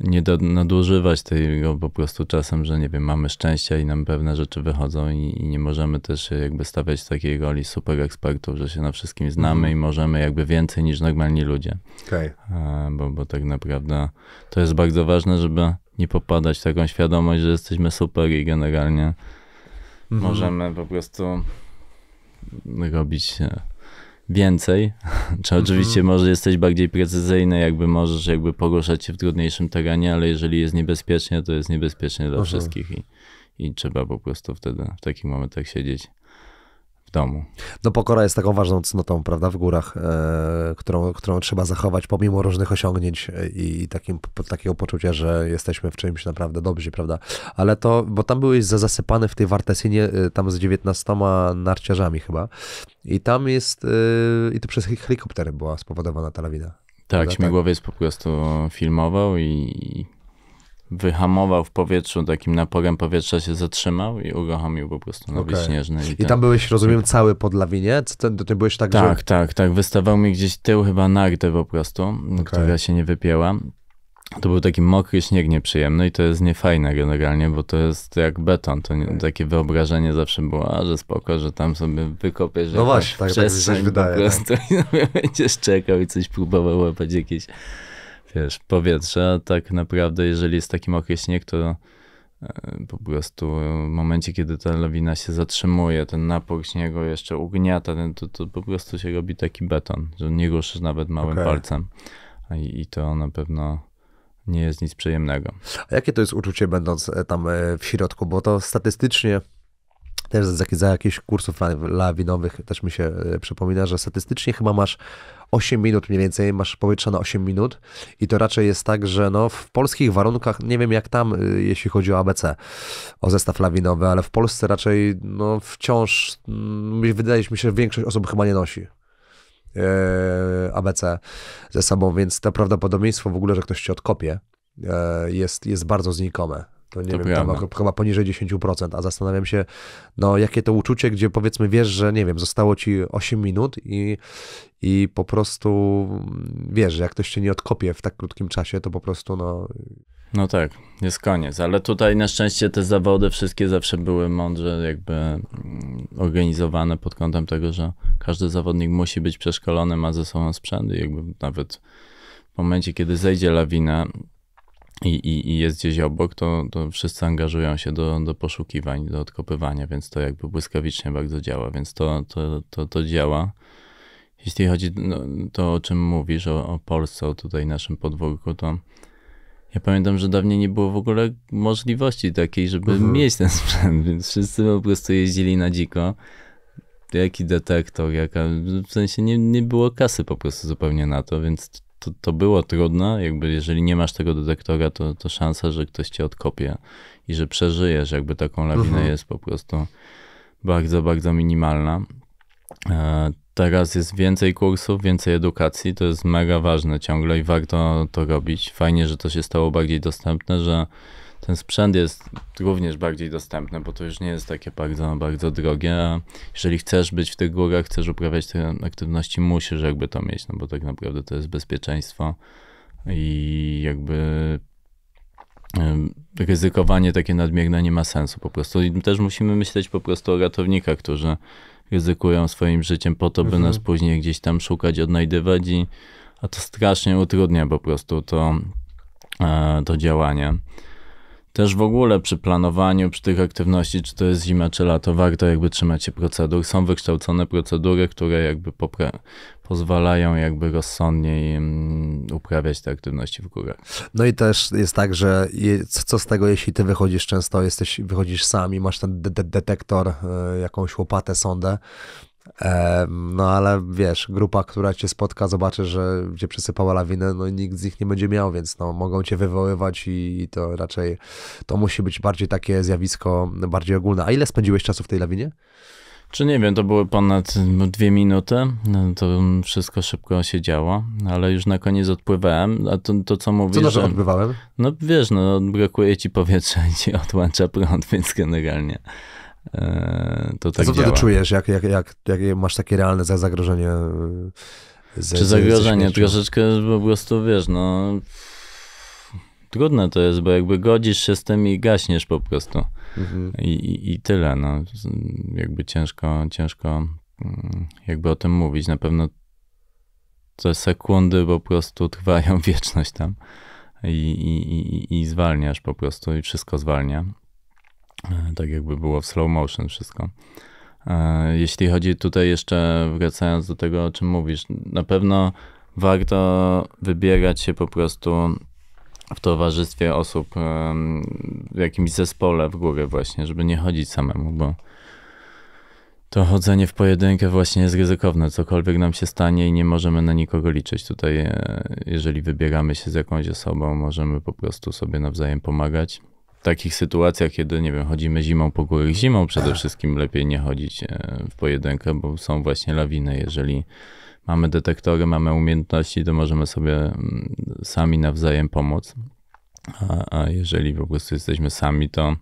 nie do, nadużywać tego po prostu czasem, że nie wiem, mamy szczęścia i nam pewne rzeczy wychodzą i, i nie możemy też jakby stawiać takiej roli super ekspertów, że się na wszystkim znamy mhm. i możemy jakby więcej niż normalni ludzie. Okay. Bo, bo tak naprawdę to jest bardzo ważne, żeby nie popadać w taką świadomość, że jesteśmy super i generalnie mhm. możemy po prostu robić e, więcej, <laughs> czy oczywiście mhm. może jesteś bardziej precyzyjny, jakby możesz jakby poruszać się w trudniejszym terenie, ale jeżeli jest niebezpiecznie, to jest niebezpiecznie dla mhm. wszystkich i, i trzeba po prostu wtedy w takich momentach siedzieć domu. No pokora jest taką ważną cnotą, prawda, w górach, e, którą, którą trzeba zachować pomimo różnych osiągnięć e, i takim, po, takiego poczucia, że jesteśmy w czymś naprawdę dobrzy, prawda. Ale to, bo tam byłeś zasypany w tej Wartesinie e, tam z 19 narciarzami chyba i tam jest, e, i to przez helikoptery była spowodowana ta lawina. Tak, prawda? śmigłowiec tak. po prostu filmował i wyhamował w powietrzu, takim naporem powietrza się zatrzymał i uruchomił po prostu nowy okay. śnieżny. I, I, tam byłeś, rozumiem, cały pod lawinie? Ty, ty byłeś tak, Tak, że... tak, tak. Wystawał mi gdzieś tył chyba narty po prostu, okay. która się nie wypięła. To był taki mokry śnieg nieprzyjemny i to jest niefajne generalnie, bo to jest jak beton. To nie, takie wyobrażenie zawsze było, a, że spoko, że tam sobie wykopiesz No właśnie, tak, tak się wydaje. Po prostu tak. i <laughs> będziesz czekał i coś próbował łapać jakieś wiesz, powietrza. Tak naprawdę, jeżeli jest taki mokry śnieg, to e, po prostu w momencie, kiedy ta lawina się zatrzymuje, ten napór śniegu jeszcze ugniata, to, to po prostu się robi taki beton, że nie ruszysz nawet małym okay. palcem. I, I to na pewno nie jest nic przyjemnego. A jakie to jest uczucie, będąc e, tam e, w środku? Bo to statystycznie też za, za jakichś kursów lawinowych też mi się e, przypomina, że statystycznie chyba masz 8 minut mniej więcej, masz powietrze na 8 minut i to raczej jest tak, że no w polskich warunkach, nie wiem jak tam, e, jeśli chodzi o ABC, o zestaw lawinowy, ale w Polsce raczej no wciąż, mm, wydaje mi się, że większość osób chyba nie nosi. E, ABC ze sobą, więc to prawdopodobieństwo w ogóle, że ktoś cię odkopie, jest, jest bardzo znikome to nie to wiem, tam chyba poniżej 10%, a zastanawiam się, no jakie to uczucie, gdzie powiedzmy wiesz, że nie wiem, zostało ci 8 minut i, i po prostu mm, wiesz, że jak ktoś cię nie odkopie w tak krótkim czasie, to po prostu no... No tak, jest koniec, ale tutaj na szczęście te zawody wszystkie zawsze były mądrze jakby mm, organizowane pod kątem tego, że każdy zawodnik musi być przeszkolony, ma ze sobą sprzęt i jakby nawet w momencie, kiedy zejdzie lawina, i, i, i jest gdzieś obok, to, to wszyscy angażują się do, do poszukiwań, do odkopywania, więc to jakby błyskawicznie bardzo działa, więc to, to, to, to działa. Jeśli chodzi no, to, o czym mówisz, o, o Polsce, o tutaj naszym podwórku, to ja pamiętam, że dawniej nie było w ogóle możliwości takiej, żeby mhm. mieć ten sprzęt, <laughs> więc wszyscy po prostu jeździli na dziko. Jaki detektor, jaka, w sensie nie, nie było kasy po prostu zupełnie na to, więc to, to było trudne, jakby jeżeli nie masz tego detektora, to, to szansa, że ktoś cię odkopie i że przeżyjesz jakby taką lawinę mhm. jest po prostu bardzo, bardzo minimalna. E, teraz jest więcej kursów, więcej edukacji, to jest mega ważne ciągle i warto to robić. Fajnie, że to się stało bardziej dostępne, że ten sprzęt jest również bardziej dostępny, bo to już nie jest takie bardzo, bardzo drogie. A jeżeli chcesz być w tych górach, chcesz uprawiać te aktywności, musisz jakby to mieć, no bo tak naprawdę to jest bezpieczeństwo i jakby ryzykowanie takie nadmierne nie ma sensu po prostu. I też musimy myśleć po prostu o ratownikach, którzy ryzykują swoim życiem po to, by mhm. nas później gdzieś tam szukać, odnajdywać i a to strasznie utrudnia po prostu to, e, to działanie też w ogóle przy planowaniu, przy tych aktywności, czy to jest zima, czy lato, warto jakby trzymać się procedur. Są wykształcone procedury, które jakby pozwalają jakby rozsądniej uprawiać te aktywności w górach. No i też jest tak, że je, co z tego, jeśli ty wychodzisz często, jesteś, wychodzisz sam i masz ten de de detektor, y jakąś łopatę, sondę, no ale wiesz, grupa, która cię spotka, zobaczy, że cię przesypała lawinę, no i nikt z nich nie będzie miał, więc no, mogą cię wywoływać i, i to raczej to musi być bardziej takie zjawisko, bardziej ogólne. A ile spędziłeś czasu w tej lawinie? Czy nie wiem, to były ponad dwie minuty, no, to wszystko szybko się działo, ale już na koniec odpływałem, a to, to co mówisz... Co na że odpływałem? No wiesz, no brakuje ci powietrza i ci odłącza prąd, <laughs> więc generalnie... E, to tak Co wtedy czujesz, jak, jak, jak, jak masz takie realne e, zagrożenie? Ze, Czy zagrożenie? Ze Troszeczkę po prostu, wiesz, no... Trudne to jest, bo jakby godzisz się z tym i gaśniesz po prostu. Mhm. I, i, I tyle, no. Jakby ciężko, ciężko mm, jakby o tym mówić. Na pewno te sekundy po prostu trwają <laughs> wieczność tam i, i, i, i zwalniasz po prostu i wszystko zwalnia. E, tak jakby było w slow motion wszystko. E, jeśli chodzi tutaj jeszcze, wracając do tego, o czym mówisz, na pewno warto wybierać się po prostu w towarzystwie osób, w jakimś zespole w górę właśnie, żeby nie chodzić samemu, bo to chodzenie w pojedynkę właśnie jest ryzykowne. Cokolwiek nam się stanie i nie możemy na nikogo liczyć. Tutaj, e, jeżeli wybieramy się z jakąś osobą, możemy po prostu sobie nawzajem pomagać takich sytuacjach, kiedy, nie wiem, chodzimy zimą po górach, zimą przede wszystkim lepiej nie chodzić e, w pojedynkę, bo są właśnie lawiny. Jeżeli mamy detektory, mamy umiejętności, to możemy sobie mm, sami nawzajem pomóc. A, a jeżeli po prostu jesteśmy sami, to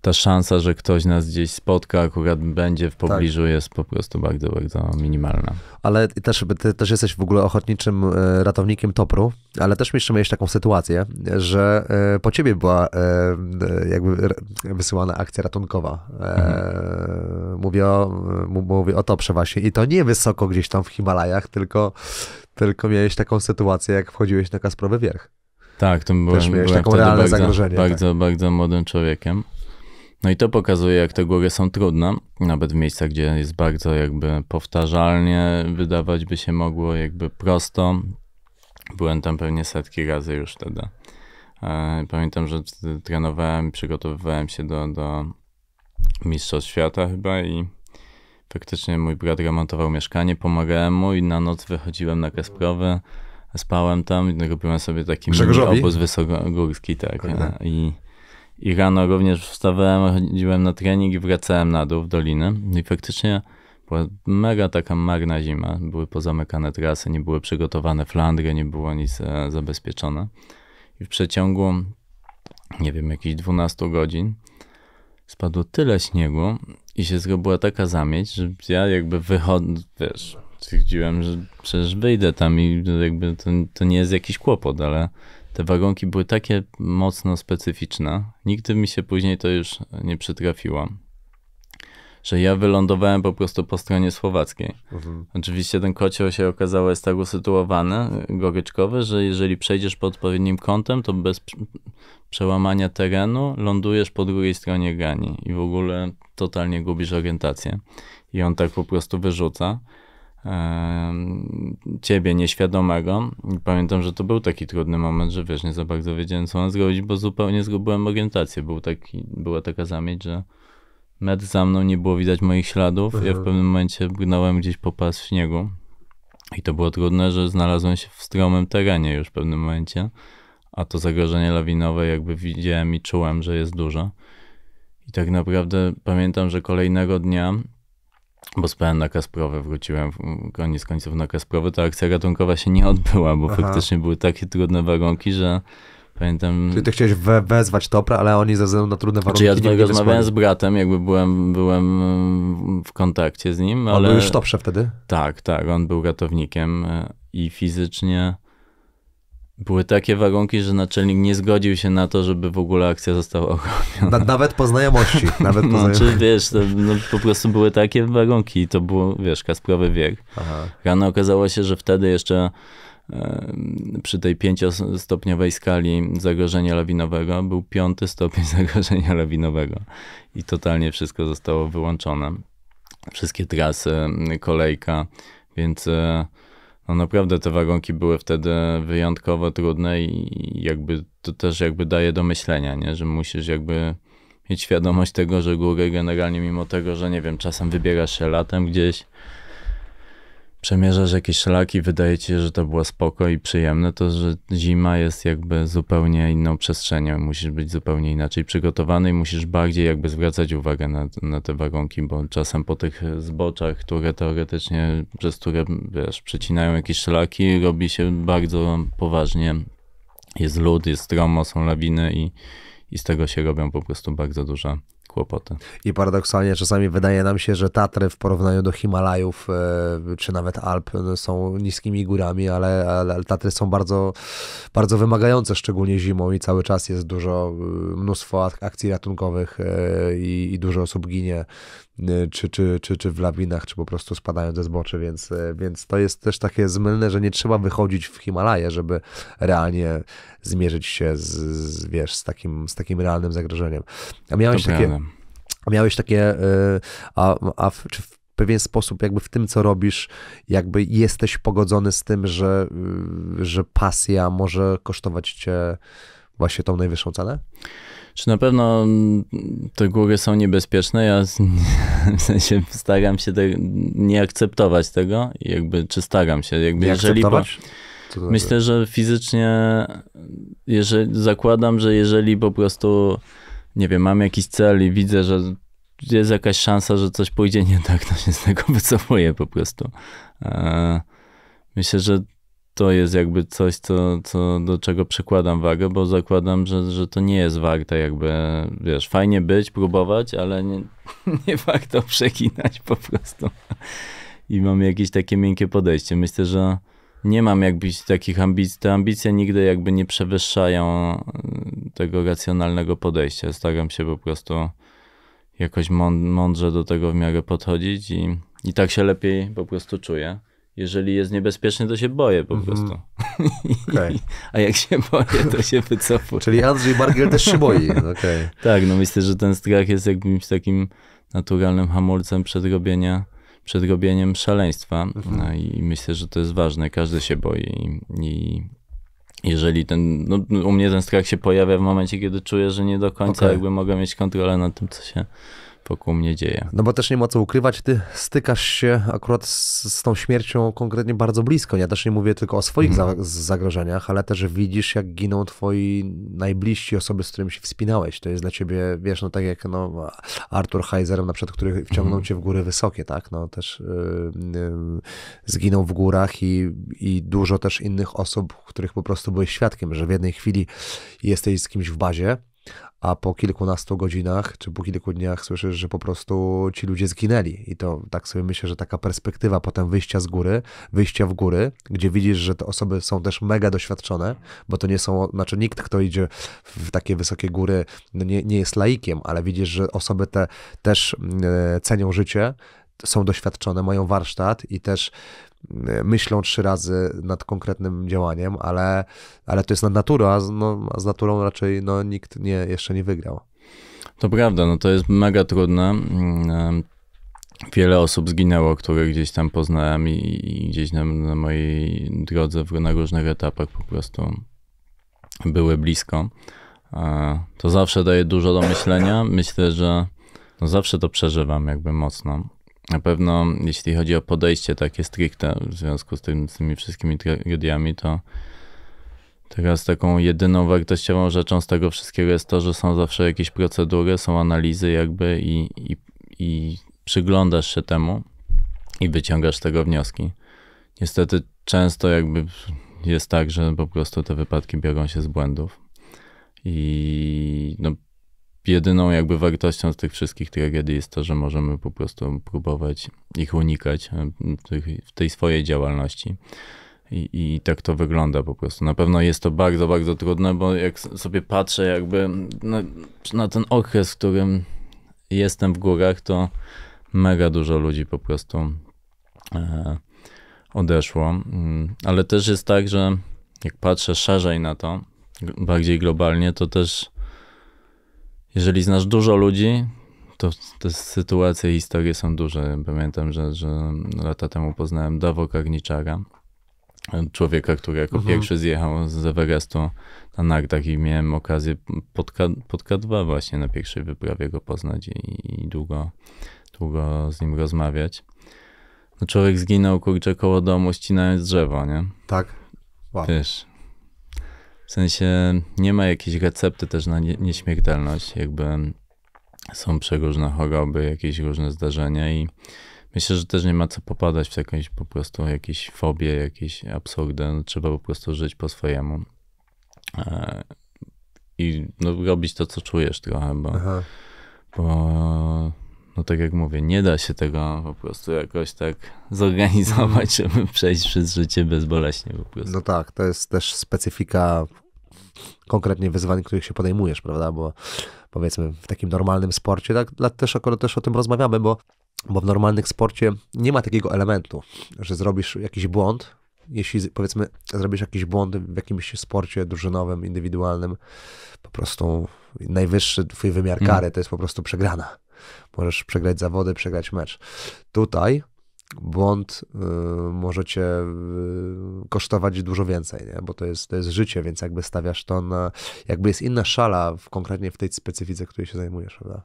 ta szansa, że ktoś nas gdzieś spotka, akurat będzie w tak. pobliżu, tak. jest po prostu bardzo, bardzo minimalna. Ale też, ty też jesteś w ogóle ochotniczym e, ratownikiem topru, ale też jeszcze taką sytuację, że e, po ciebie była e, jakby wysyłana akcja ratunkowa. Mhm. Mówię, o, mówię o toprze właśnie i to nie wysoko gdzieś tam w Himalajach, tylko, tylko miałeś taką sytuację, jak wchodziłeś na Kasprowy Wierch. Tak, to byłem, byłem taką realne bardzo, zagrożenie. Bardzo, tak. bardzo młodym człowiekiem. No i to pokazuje, jak te góry są trudne, nawet w miejscach, gdzie jest bardzo jakby powtarzalnie, wydawać by się mogło jakby prosto. Byłem tam pewnie setki razy już wtedy. E, pamiętam, że trenowałem, przygotowywałem się do, do Mistrzostw Świata chyba i faktycznie mój brat remontował mieszkanie, pomagałem mu i na noc wychodziłem na Kasprowy, spałem tam i robiłem sobie taki obóz wysokogórski, tak. Kurde. I i rano również wstawałem, chodziłem na trening i wracałem na dół w dolinę. i faktycznie była mega taka marna zima, były pozamykane trasy, nie były przygotowane flandry, nie było nic e, zabezpieczone i w przeciągu nie wiem, jakichś 12 godzin spadło tyle śniegu i się zrobiła taka zamieć, że ja jakby wychodzę, wiesz, stwierdziłem, że przecież wyjdę tam i jakby to, to nie jest jakiś kłopot, ale te warunki były takie mocno specyficzne, nigdy mi się później to już nie przytrafiło, że ja wylądowałem po prostu po stronie słowackiej. Mhm. Oczywiście ten kocioł się okazało jest tak usytuowany, goryczkowy, że jeżeli przejdziesz pod odpowiednim kątem, to bez przełamania terenu lądujesz po drugiej stronie grani i w ogóle totalnie gubisz orientację. I on tak po prostu wyrzuca ciebie nieświadomego. Pamiętam, że to był taki trudny moment, że wiesz, nie za bardzo wiedziałem, co mam zrobić, bo zupełnie zgubiłem orientację. Był taki, była taka zamieć, że metr za mną nie było widać moich śladów. Mhm. Ja w mhm. pewnym momencie brnąłem gdzieś po pas w śniegu. I to było trudne, że znalazłem się w stromym terenie już w pewnym momencie, a to zagrożenie lawinowe jakby widziałem i czułem, że jest duże. I tak naprawdę pamiętam, że kolejnego dnia bo spałem na Kasprowe, wróciłem koniec końców na Kasprowe, ta akcja ratunkowa się nie odbyła, bo Aha. faktycznie były takie trudne warunki, że pamiętam... Czyli ty chciałeś we wezwać Topra, ale oni ze względu na trudne warunki... czyli znaczy, ja rozmawiałem z bratem, jakby byłem, byłem w kontakcie z nim, ale... On był już w Toprze wtedy? Tak, tak, on był ratownikiem e, i fizycznie były takie warunki, że naczelnik nie zgodził się na to, żeby w ogóle akcja została ogłoszona. Na, nawet po znajomości. Nawet po no, znajomości. czy wiesz, to, no, po prostu były takie warunki i to było, wiesz, Kasprowy wiek. Aha. Rano okazało się, że wtedy jeszcze e, przy tej pięciostopniowej skali zagrożenia lawinowego był piąty stopień <laughs> zagrożenia lawinowego i totalnie wszystko zostało wyłączone. Wszystkie trasy, kolejka, więc... E, no naprawdę te warunki były wtedy wyjątkowo trudne i jakby to też jakby daje do myślenia, nie? że musisz jakby mieć świadomość tego, że góry generalnie mimo tego, że nie wiem, czasem wybierasz się latem gdzieś, przemierzasz jakieś szlaki, wydaje ci się, że to było spoko i przyjemne, to że zima jest jakby zupełnie inną przestrzenią. Musisz być zupełnie inaczej przygotowany i musisz bardziej jakby zwracać uwagę na, na te wagonki, bo czasem po tych zboczach, które teoretycznie, przez które wiesz, przecinają jakieś szlaki, robi się bardzo poważnie. Jest lód, jest stromo, są lawiny i, i z tego się robią po prostu bardzo duże kłopoty. I paradoksalnie czasami wydaje nam się, że Tatry w porównaniu do Himalajów e, czy nawet Alp e, są niskimi górami, ale, ale Tatry są bardzo, bardzo wymagające, szczególnie zimą i cały czas jest dużo, e, mnóstwo akcji ratunkowych i, i dużo osób ginie Y, czy, czy, czy, czy w lawinach, czy po prostu spadają ze zboczy, więc, y, więc to jest też takie zmylne, że nie trzeba wychodzić w Himalaje, żeby realnie zmierzyć się z, z wiesz, z takim, z takim realnym zagrożeniem. A miałeś takie... Miałeś takie, y, a, a w, czy w pewien sposób, jakby w tym, co robisz, jakby jesteś pogodzony z tym, że, że pasja może kosztować cię właśnie tą najwyższą cenę? Czy na pewno mm, te głowie są niebezpieczne? Ja <laughs> w sensie staram się te, nie akceptować tego, jakby, czy staram się. Jakby, nie jeżeli, akceptować? Bo, myślę, znaczy? że fizycznie jeżeli, zakładam, że jeżeli po prostu, nie wiem, mam jakiś cel i widzę, że jest jakaś szansa, że coś pójdzie nie tak, to się z tego <laughs> wycofuję po prostu. E, myślę, że to jest jakby coś, co, co, do czego przekładam wagę, bo zakładam, że, że to nie jest warte tak jakby, wiesz, fajnie być, próbować, ale nie, <laughs> nie warto przekinać po prostu. I mam jakieś takie miękkie podejście. Myślę, że nie mam jakbyś takich ambicji. Te ambicje nigdy jakby nie przewyższają y, tego racjonalnego podejścia. Staram się po prostu jakoś mądrze do tego w miarę podchodzić i, i tak się lepiej po prostu czuję jeżeli jest niebezpieczny, to się boję po mhm. prostu. Mm -hmm. okay. A jak się boję, to się wycofuję. Czyli Andrzej Bargiel też się boi. Okay. tak, no myślę, że ten strach jest jakimś takim naturalnym hamulcem przed robieniem szaleństwa. Mm -hmm. no I myślę, że to jest ważne. Każdy się boi. I, jeżeli ten, no, no, u mnie ten strach się pojawia w momencie, kiedy czuję, że nie do końca okay. jakby mogę mieć kontrolę nad tym, co się wokół mnie dzieje. No bo też nie ma co ukrywać, ty stykasz się akurat z, z tą śmiercią konkretnie bardzo blisko. Ja też nie mówię tylko o swoich mm. zagrożeniach, ale też widzisz, jak giną twoi najbliżsi osoby, z którymi się wspinałeś. To jest dla ciebie, wiesz, no tak jak no, Artur Heiser, na przykład, który wciągnął mm. cię w góry wysokie, tak? No też yy, yy, zginął w górach i, i dużo też innych osób, których po prostu byłeś świadkiem, że w jednej chwili jesteś z kimś w bazie, a po kilkunastu godzinach czy po kilku dniach słyszysz, że po prostu ci ludzie zginęli. I to tak sobie myślę, że taka perspektywa potem wyjścia z góry, wyjścia w góry, gdzie widzisz, że te osoby są też mega doświadczone, bo to nie są, znaczy nikt, kto idzie w takie wysokie góry, no nie, nie jest laikiem, ale widzisz, że osoby te też e, cenią życie, są doświadczone, mają warsztat i też myślą trzy razy nad konkretnym działaniem, ale, ale to jest nad naturą, a z, no, a z naturą raczej no, nikt nie, jeszcze nie wygrał. To prawda, no to jest mega trudne. Mm, wiele osób zginęło, które gdzieś tam poznałem i, i gdzieś na, na mojej drodze w, na różnych etapach po prostu były blisko. E, to zawsze daje dużo do myślenia. Myślę, że no zawsze to przeżywam jakby mocno na pewno, jeśli chodzi o podejście takie stricte w związku z, tym, z tymi wszystkimi tragediami, to teraz taką jedyną wartościową rzeczą z tego wszystkiego jest to, że są zawsze jakieś procedury, są analizy jakby i, i, i przyglądasz się temu i wyciągasz z tego wnioski. Niestety często jakby jest tak, że po prostu te wypadki biorą się z błędów. I no, jedyną jakby wartością z tych wszystkich tragedii jest to, że możemy po prostu próbować ich unikać e, w tej swojej działalności. I, I, tak to wygląda po prostu. Na pewno jest to bardzo, bardzo trudne, bo jak sobie patrzę jakby na, na ten okres, w którym jestem w górach, to mega dużo ludzi po prostu e, odeszło. Mm, ale też jest tak, że jak patrzę szerzej na to, bardziej globalnie, to też jeżeli znasz dużo ludzi, to te sytuacje i historie są duże. Pamiętam, że, że lata temu poznałem Dawo Karniczara, człowieka, który jako mhm. pierwszy zjechał z Everestu na nartach i miałem okazję pod, K, pod K2 właśnie na pierwszej wyprawie go poznać i, i długo, długo z nim rozmawiać. No człowiek zginął, kurczę, koło domu, ścinając drzewo, nie? Tak. Wow. Wiesz, w sensie nie ma jakiejś recepty też na nie, nieśmiertelność, jakby są przeróżne choroby, jakieś różne zdarzenia i myślę, że też nie ma co popadać w jakąś po prostu jakieś fobię, jakieś absurdy. No, trzeba po prostu żyć po swojemu e, i no, robić to, co czujesz trochę, bo, bo no tak jak mówię, nie da się tego po prostu jakoś tak <laughs> zorganizować, mhm. żeby przejść przez życie bezboleśnie po prostu. No tak, to jest też specyfika konkretnie wyzwań, których się podejmujesz, prawda, bo powiedzmy w takim normalnym sporcie, tak też akurat też o tym rozmawiamy, bo, bo w normalnym sporcie nie ma takiego elementu, że zrobisz jakiś błąd, jeśli powiedzmy zrobisz jakiś błąd w jakimś sporcie drużynowym, indywidualnym, po prostu najwyższy twój wymiar mhm. kary to jest po prostu przegrana. Możesz przegrać zawody, przegrać mecz. Tutaj błąd y, cię y, kosztować dużo więcej, nie? bo to jest, to jest życie, więc jakby stawiasz to na, jakby jest inna szala w, konkretnie w tej specyfice, której się zajmujesz, prawda?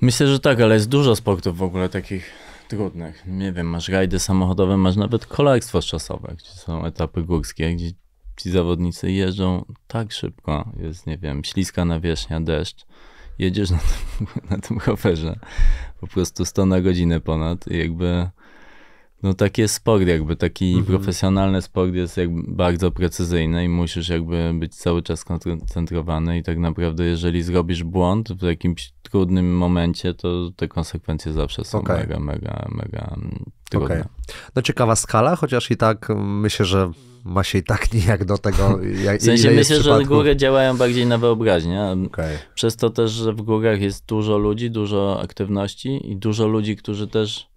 Myślę, że tak, ale jest dużo sportów w ogóle takich trudnych. Nie wiem, masz rajdy samochodowe, masz nawet kolarstwo szosowe, gdzie są etapy górskie, gdzie ci zawodnicy jeżdżą tak szybko, jest, nie wiem, śliska nawierzchnia, deszcz, jedziesz na tym, <laughs> na tym rowerze po prostu 100 na godzinę ponad i jakby no taki jest sport jakby, taki mhm. profesjonalny sport jest jakby bardzo precyzyjny i musisz jakby być cały czas koncentrowany i tak naprawdę jeżeli zrobisz błąd w jakimś trudnym momencie, to te konsekwencje zawsze są okay. mega, mega, mega mm, trudne. Okay. No ciekawa skala, chociaż i tak mm, myślę, że ma się i tak <laughs> nijak do tego. Jak, w sensie myślę, że góry działają bardziej na wyobraźnię. Okay. Przez to też, że w górach jest dużo ludzi, dużo aktywności i dużo ludzi, którzy też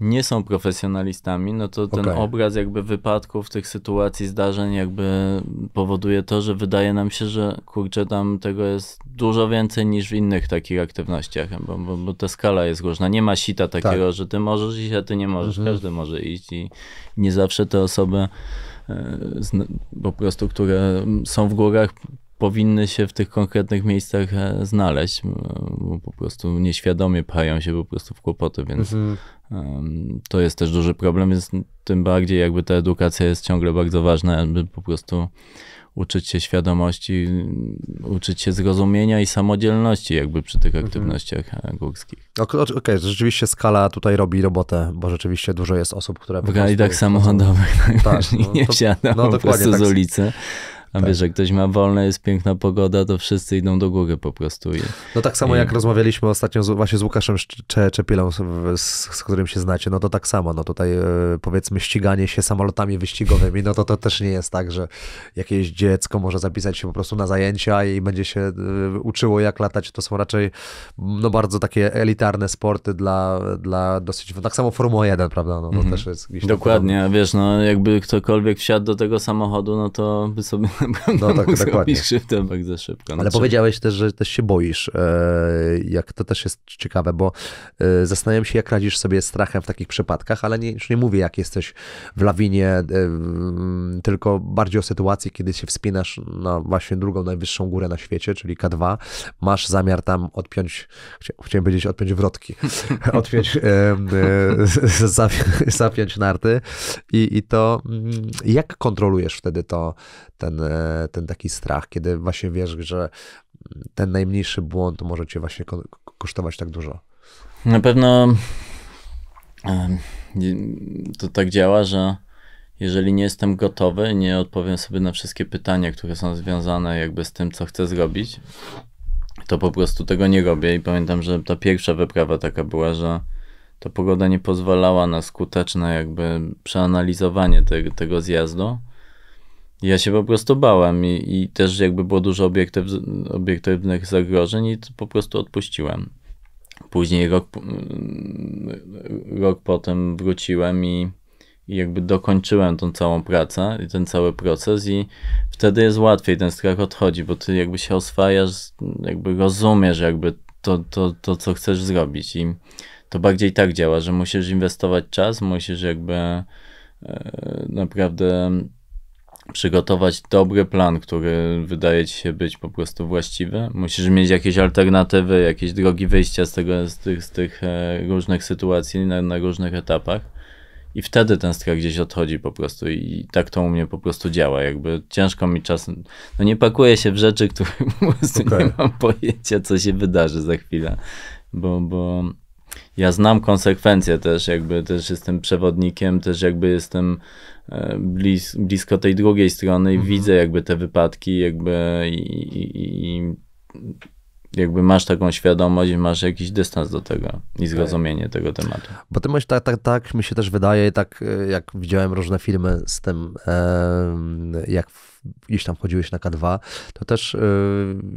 nie są profesjonalistami, no to ten okay. obraz jakby wypadków, tych sytuacji, zdarzeń jakby powoduje to, że wydaje nam się, że kurczę, tam tego jest dużo więcej niż w innych takich aktywnościach, bo, bo, bo ta skala jest różna. Nie ma sita takiego, tak. że ty możesz iść, a ty nie możesz. Mhm. Każdy może iść i nie zawsze te osoby e, po prostu, które są w górach, powinny się w tych konkretnych miejscach e, znaleźć, bo po prostu nieświadomie pchają się po prostu w kłopoty, więc mhm. to jest też duży problem, więc tym bardziej jakby ta edukacja jest ciągle bardzo ważna, by po prostu uczyć się świadomości, uczyć się zrozumienia i samodzielności jakby przy tych mhm. aktywnościach mhm. górskich. Okej, okay, rzeczywiście skala tutaj robi robotę, bo rzeczywiście dużo jest osób, które... W rajdach samochodowych tak, <laughs> no, nie to, no, po prostu tak. z ulicy. A tak. wiesz, że ktoś ma wolne, jest piękna pogoda, to wszyscy idą do góry po prostu. I, no tak samo i... jak rozmawialiśmy ostatnio z, właśnie z Łukaszem Czepilą, z, z, którym się znacie, no to tak samo, no tutaj e, powiedzmy ściganie się samolotami wyścigowymi, no to to też nie jest tak, że jakieś dziecko może zapisać się po prostu na zajęcia i będzie się e, uczyło jak latać, to są raczej no bardzo takie elitarne sporty dla, dla dosyć, tak samo Formuła 1, prawda, no to mhm. też jest gdzieś Dokładnie, tam... wiesz, no jakby ktokolwiek wsiadł do tego samochodu, no to by sobie <laughs> no, tak, mógł dokładnie. krzywdę tak za szybko. No ale czy... powiedziałeś też, że też się boisz. E, jak to też jest ciekawe, bo e, zastanawiam się, jak radzisz sobie strachem w takich przypadkach, ale nie, już nie mówię, jak jesteś w lawinie, e, tylko bardziej o sytuacji, kiedy się wspinasz na właśnie drugą najwyższą górę na świecie, czyli K2. Masz zamiar tam odpiąć, chciałem powiedzieć, odpiąć wrotki, <laughs> odpiąć, <laughs> zapiąć narty i, i to mm, jak kontrolujesz wtedy to, ten, e, ten taki strach, kiedy właśnie wiesz, że ten najmniejszy błąd może cię właśnie kosztować tak dużo. Na pewno to tak działa, że jeżeli nie jestem gotowy, nie odpowiem sobie na wszystkie pytania, które są związane jakby z tym, co chcę zrobić, to po prostu tego nie robię. I pamiętam, że ta pierwsza wyprawa taka była, że to pogoda nie pozwalała na skuteczne jakby przeanalizowanie te, tego zjazdu. Ja się po prostu bałem i, i też jakby było dużo obiektyw, obiektywnych zagrożeń i to po prostu odpuściłem. Później rok, mm, rok potem wróciłem i, i jakby dokończyłem tą całą pracę i ten cały proces i wtedy jest łatwiej, ten strach odchodzi, bo ty jakby się oswajasz, jakby rozumiesz jakby to, to, to co chcesz zrobić i to bardziej tak działa, że musisz inwestować czas, musisz jakby e, naprawdę przygotować dobry plan, który wydaje ci się być po prostu właściwy. Musisz mieć jakieś alternatywy, jakieś drogi wyjścia z, tego, z tych, z tych e, różnych sytuacji na, na różnych etapach. I wtedy ten strach gdzieś odchodzi po prostu i tak to u mnie po prostu działa. Jakby ciężko mi czasem, no nie pakuję się w rzeczy, których po prostu okay. nie mam pojęcia, co się wydarzy za chwilę, bo, bo ja znam konsekwencje też, jakby też jestem przewodnikiem, też jakby jestem e, blis, blisko tej drugiej strony i mhm. widzę jakby te wypadki, jakby i, i, i jakby masz taką świadomość, masz jakiś dystans do tego i tak. zrozumienie tego tematu. Bo ty masz tak, tak, tak, mi się też wydaje, tak e, jak widziałem różne filmy z tym, jak gdzieś tam chodziłeś na K2, to też y,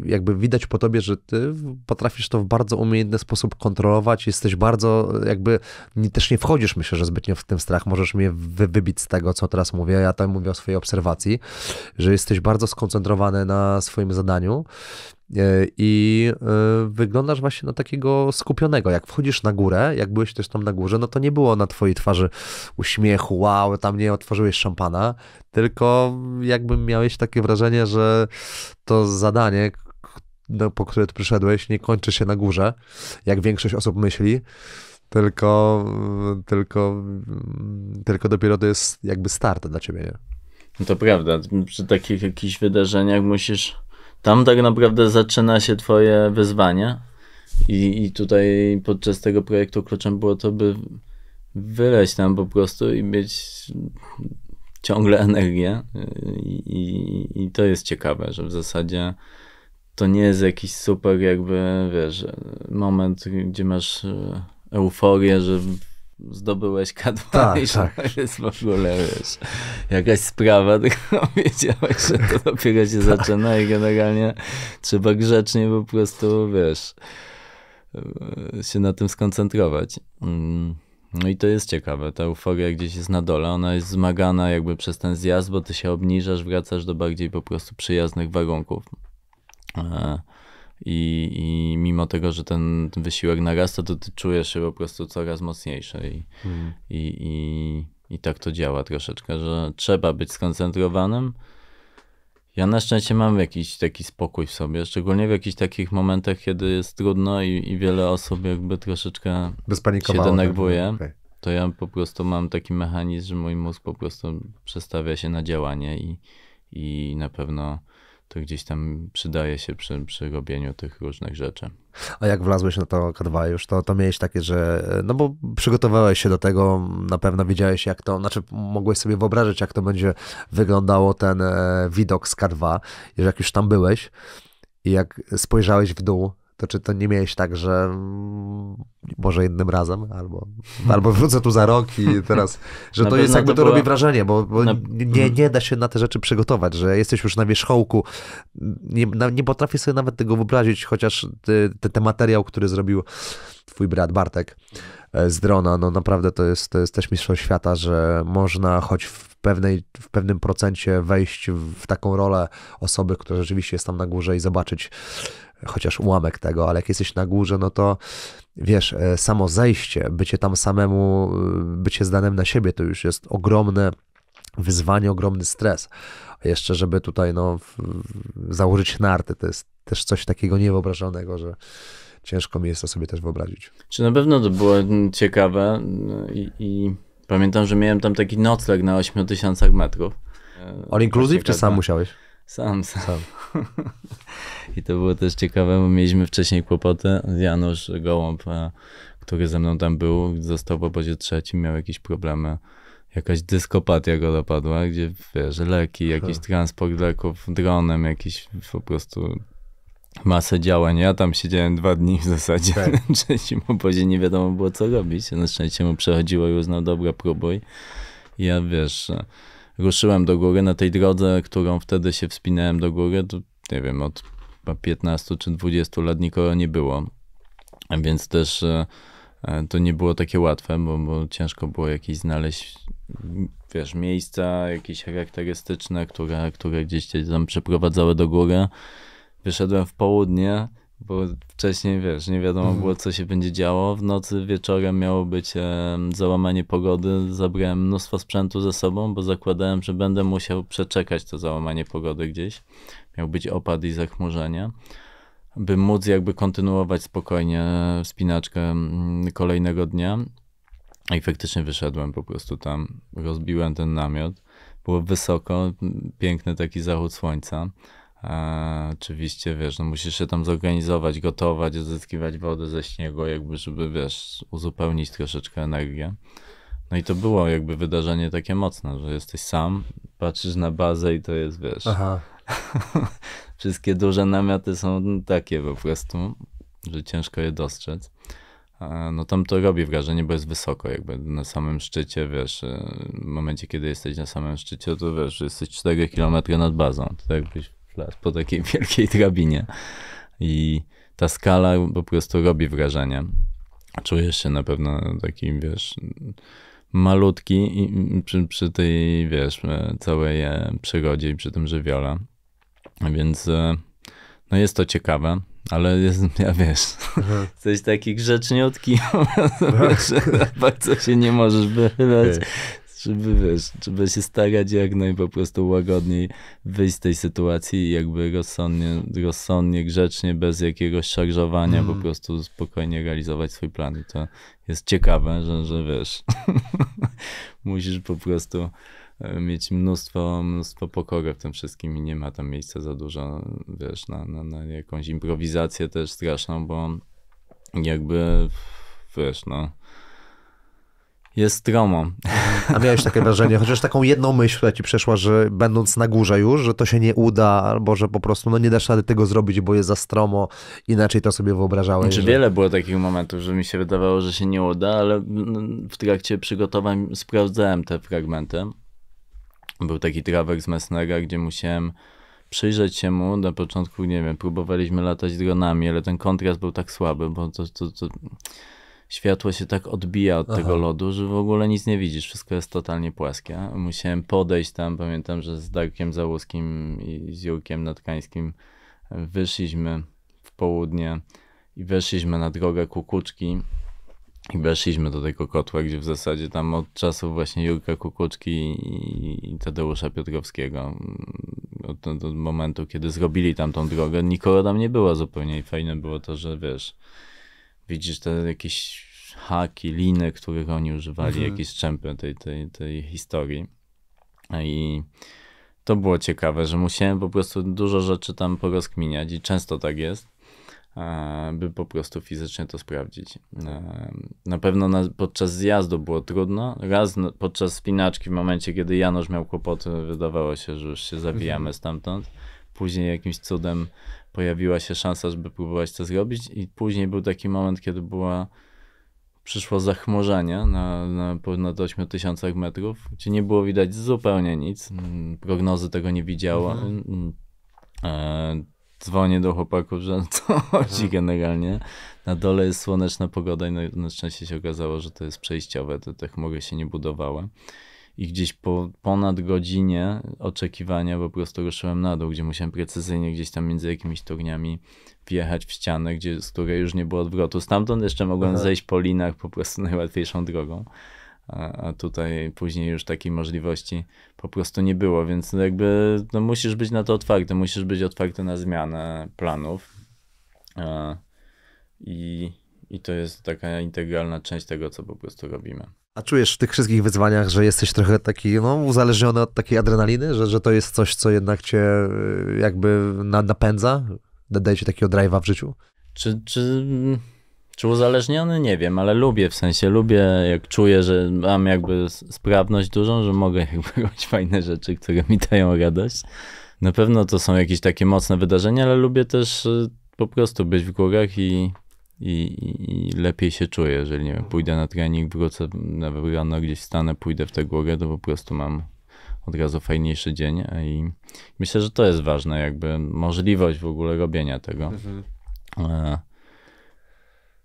jakby widać po tobie, że ty potrafisz to w bardzo umiejętny sposób kontrolować, jesteś bardzo jakby, nie, też nie wchodzisz myślę, że zbytnio w ten strach, możesz mnie wy, wybić z tego, co teraz mówię, ja tam mówię o swojej obserwacji, że jesteś bardzo skoncentrowany na swoim zadaniu E, I e, wyglądasz właśnie na takiego skupionego. Jak wchodzisz na górę, jak byłeś też tam na górze, no to nie było na twojej twarzy uśmiechu, wow, tam nie otworzyłeś szampana, tylko jakby miałeś takie wrażenie, że to zadanie, no, po które przyszedłeś, nie kończy się na górze, jak większość osób myśli, tylko, tylko, tylko dopiero to jest jakby start dla ciebie. Nie? No to prawda, przy takich jakichś wydarzeniach musisz tam tak naprawdę zaczyna się twoje wyzwanie i, i tutaj podczas tego projektu kluczem było to, by wyleć tam po prostu i mieć ciągle energię I, i, i to jest ciekawe, że w zasadzie to nie jest jakiś super jakby, wiesz, moment, gdzie masz e, euforię, że zdobyłeś K2 tak, tak, i tak. to jest w ogóle wiesz, jakaś sprawa, <laughs> tylko wiedziałeś, że to dopiero się tak. zaczyna i generalnie trzeba grzecznie po prostu, wiesz, się na tym skoncentrować. Mm, no i to jest ciekawe, ta euforia gdzieś jest na dole, ona jest zmagana jakby przez ten zjazd, bo ty się obniżasz, wracasz do bardziej po prostu przyjaznych warunków. E, i, I mimo tego, że ten wysiłek narasta, to ty czujesz się po prostu coraz mocniejszy. I, mm. i, i, i tak to działa troszeczkę, że trzeba być skoncentrowanym. Ja na szczęście mam jakiś taki spokój w sobie, szczególnie w jakichś takich momentach, kiedy jest trudno i, i wiele osób jakby troszeczkę się tak? denerwuje. Okay. To ja po prostu mam taki mechanizm, że mój mózg po prostu przestawia się na działanie i, i na pewno to gdzieś tam przydaje się przy, przy robieniu tych różnych rzeczy. A jak wlazłeś na to K2 już, to, to miałeś takie, że no bo przygotowałeś się do tego, na pewno wiedziałeś jak to, znaczy mogłeś sobie wyobrazić jak to będzie wyglądało ten e, widok z K2, jak już tam byłeś i jak spojrzałeś w dół to czy to nie miałeś tak, że mm, może jednym razem, albo, albo wrócę tu za rok i teraz, <laughs> że to jest jakby to, robi wrażenie, bo, bo na... nie, mhm. nie da się na te rzeczy przygotować, że jesteś już na wierzchołku, nie, nie potrafię sobie nawet tego wyobrazić, chociaż ten te, te materiał, który zrobił twój brat Bartek e, z drona, no naprawdę to jest, to jest też mistrzostwo świata, że można choć w pewnej, w pewnym procencie wejść w taką rolę osoby, która rzeczywiście jest tam na górze i zobaczyć chociaż ułamek tego, ale jak jesteś na górze, no to wiesz, e, samo zejście, bycie tam samemu, e, bycie zdanym na siebie, to już jest ogromne wyzwanie, ogromny stres. A jeszcze, żeby tutaj no, założyć narty, to jest też coś takiego niewyobrażalnego, że ciężko mi jest to sobie też wyobrazić. Czy na pewno to było ciekawe i, i pamiętam, że miałem tam taki nocleg na 8000 metrów. E, All inclusive, czy sam musiałeś? Sam, sam. sam. <laughs> I to było też ciekawe, bo mieliśmy wcześniej kłopoty. Janusz Gołąb, e, który ze mną tam był, został w obozie trzecim, miał jakieś problemy. Jakaś dyskopatia go dopadła, gdzie wiesz, leki, jakiś Aha. transport leków dronem, jakiś po prostu masę działań. Ja tam siedziałem dwa dni w zasadzie tak. na trzecim obozie, nie wiadomo było co robić. Na szczęście mu przechodziło i uznał, dobra, próbuj. I ja wiesz, ruszyłem do góry na tej drodze, którą wtedy się wspinałem do góry, to nie wiem, od 15 czy 20 lat nikogo nie było, więc też e, e, to nie było takie łatwe, bo, bo ciężko było jakieś znaleźć, wiesz, miejsca jakieś charakterystyczne, które, które gdzieś cię tam przeprowadzały do góry. Wyszedłem w południe, bo wcześniej, wiesz, nie wiadomo było, co się będzie działo. W nocy wieczorem miało być e, załamanie pogody. Zabrałem mnóstwo sprzętu ze sobą, bo zakładałem, że będę musiał przeczekać to załamanie pogody gdzieś miał być opad i zachmurzenie, by móc jakby kontynuować spokojnie spinaczkę mm, kolejnego dnia. No I faktycznie wyszedłem po prostu tam, rozbiłem ten namiot. Było wysoko, mm, piękny taki zachód słońca. A, e, oczywiście, wiesz, no musisz się tam zorganizować, gotować, odzyskiwać wodę ze śniegu, jakby, żeby, wiesz, uzupełnić troszeczkę energię. No i to było jakby wydarzenie takie mocne, że jesteś sam, patrzysz na bazę i to jest, wiesz, Aha. <laughs> Wszystkie duże namioty są takie po prostu, że ciężko je dostrzec. No tam to robi wrażenie, bo jest wysoko, jakby na samym szczycie, wiesz, y, w momencie, kiedy jesteś na samym szczycie, to wiesz, jesteś 4 km nad bazą, to tak jakbyś wlazł po takiej <laughs> wielkiej drabinie i ta skala po prostu robi wrażenie. Czujesz się na pewno takim, wiesz, malutki przy, przy tej, wiesz, całej e, przygodzie i przy tym żywiole. Więc e, no jest to ciekawe, ale jest, <laughs> ja wiesz, Aha. taki grzeczny od <laughs> tak. bardzo się nie możesz wychylać. Żeby, wiesz, trzeba się starać jak naj po prostu łagodniej wyjść z tej sytuacji i jakby rozsądnie, rozsądnie, grzecznie, bez jakiegoś szarżowania, po mm. prostu spokojnie realizować swój plan. I to jest ciekawe, że, że wiesz, <laughs> musisz po prostu E, mieć mnóstwo, mnóstwo pokory w tym wszystkim i nie ma tam miejsca za dużo, wiesz, na, na, na jakąś improwizację też straszną, bo jakby, wiesz, no, jest stromo. A miałeś takie wrażenie, chociaż taką jedną myśl, która ci przeszła, że będąc na górze już, że to się nie uda, albo że po prostu no, nie dasz rady tego zrobić, bo jest za stromo, inaczej to sobie wyobrażałeś. Znaczy, że... Wiele było takich momentów, że mi się wydawało, że się nie uda, ale w trakcie przygotowań sprawdzałem te fragmenty był taki trawek z Messnera, gdzie musiałem przyjrzeć się mu. Na początku, nie wiem, próbowaliśmy latać dronami, ale ten kontrast był tak słaby, bo to, to, to światło się tak odbija od Aha. tego lodu, że w ogóle nic nie widzisz. Wszystko jest totalnie płaskie. Musiałem podejść tam, pamiętam, że z Darkiem Załuskim i z Jurkiem Natkańskim wyszliśmy w południe i weszliśmy na drogę Kukuczki i weszliśmy do tego kotła, gdzie w zasadzie tam od czasów właśnie Jurka Kukuczki i Tadeusza Piotrowskiego, mm, od, od, momentu, kiedy zrobili tam tą drogę, nikogo tam nie było zupełnie i fajne było to, że wiesz, widzisz te jakieś haki, liny, których oni używali, mhm. jakieś strzępy tej, tej, tej historii. I to było ciekawe, że musiałem po prostu dużo rzeczy tam porozkminiać i często tak jest E, by po prostu fizycznie to sprawdzić. E, na pewno na, podczas zjazdu było trudno. Raz podczas spinaczki, w momencie, kiedy Janusz miał kłopoty, wydawało się, że już się zawijamy mhm. stamtąd. Później jakimś cudem pojawiła się szansa, żeby próbować to zrobić i później był taki moment, kiedy była przyszło zachmurzenie na, na ponad 8000 metrów, gdzie nie było widać zupełnie nic. Mm, prognozy tego nie widziało. Mhm. Mm, e dzwonię do chłopaków, że <laughs> to chodzi mhm. generalnie. Na dole jest słoneczna pogoda i na, szczęście się okazało, że to jest przejściowe, te chmury tak się nie budowały. I gdzieś po ponad godzinie oczekiwania po prostu ruszyłem na dół, gdzie musiałem precyzyjnie gdzieś tam między jakimiś turniami wjechać w ścianę, gdzie, z której już nie było odwrotu. Stamtąd jeszcze mogłem Aha. zejść po linach po prostu najłatwiejszą drogą a, tutaj później już takiej możliwości po prostu nie było, więc jakby no musisz być na to otwarty, musisz być otwarty na zmianę planów i, i to jest taka integralna część tego, co po prostu robimy. A czujesz w tych wszystkich wyzwaniach, że jesteś trochę taki no, uzależniony od takiej adrenaliny, że, że to jest coś, co jednak cię jakby napędza, daje ci takiego drive'a w życiu? Czy, czy czy uzależniony? Nie wiem, ale lubię, w sensie lubię, jak czuję, że mam jakby sprawność dużą, że mogę <laughs> jakby robić fajne rzeczy, które mi dają radość. Na pewno to są jakieś takie mocne wydarzenia, ale lubię też y, po prostu być w górach i, i, i lepiej się czuję. Jeżeli nie wiem, pójdę na trening, wrócę na rano gdzieś stanę, pójdę w tę górę, to po prostu mam od razu fajniejszy dzień i myślę, że to jest ważne, jakby możliwość w ogóle robienia tego. Mhm. E,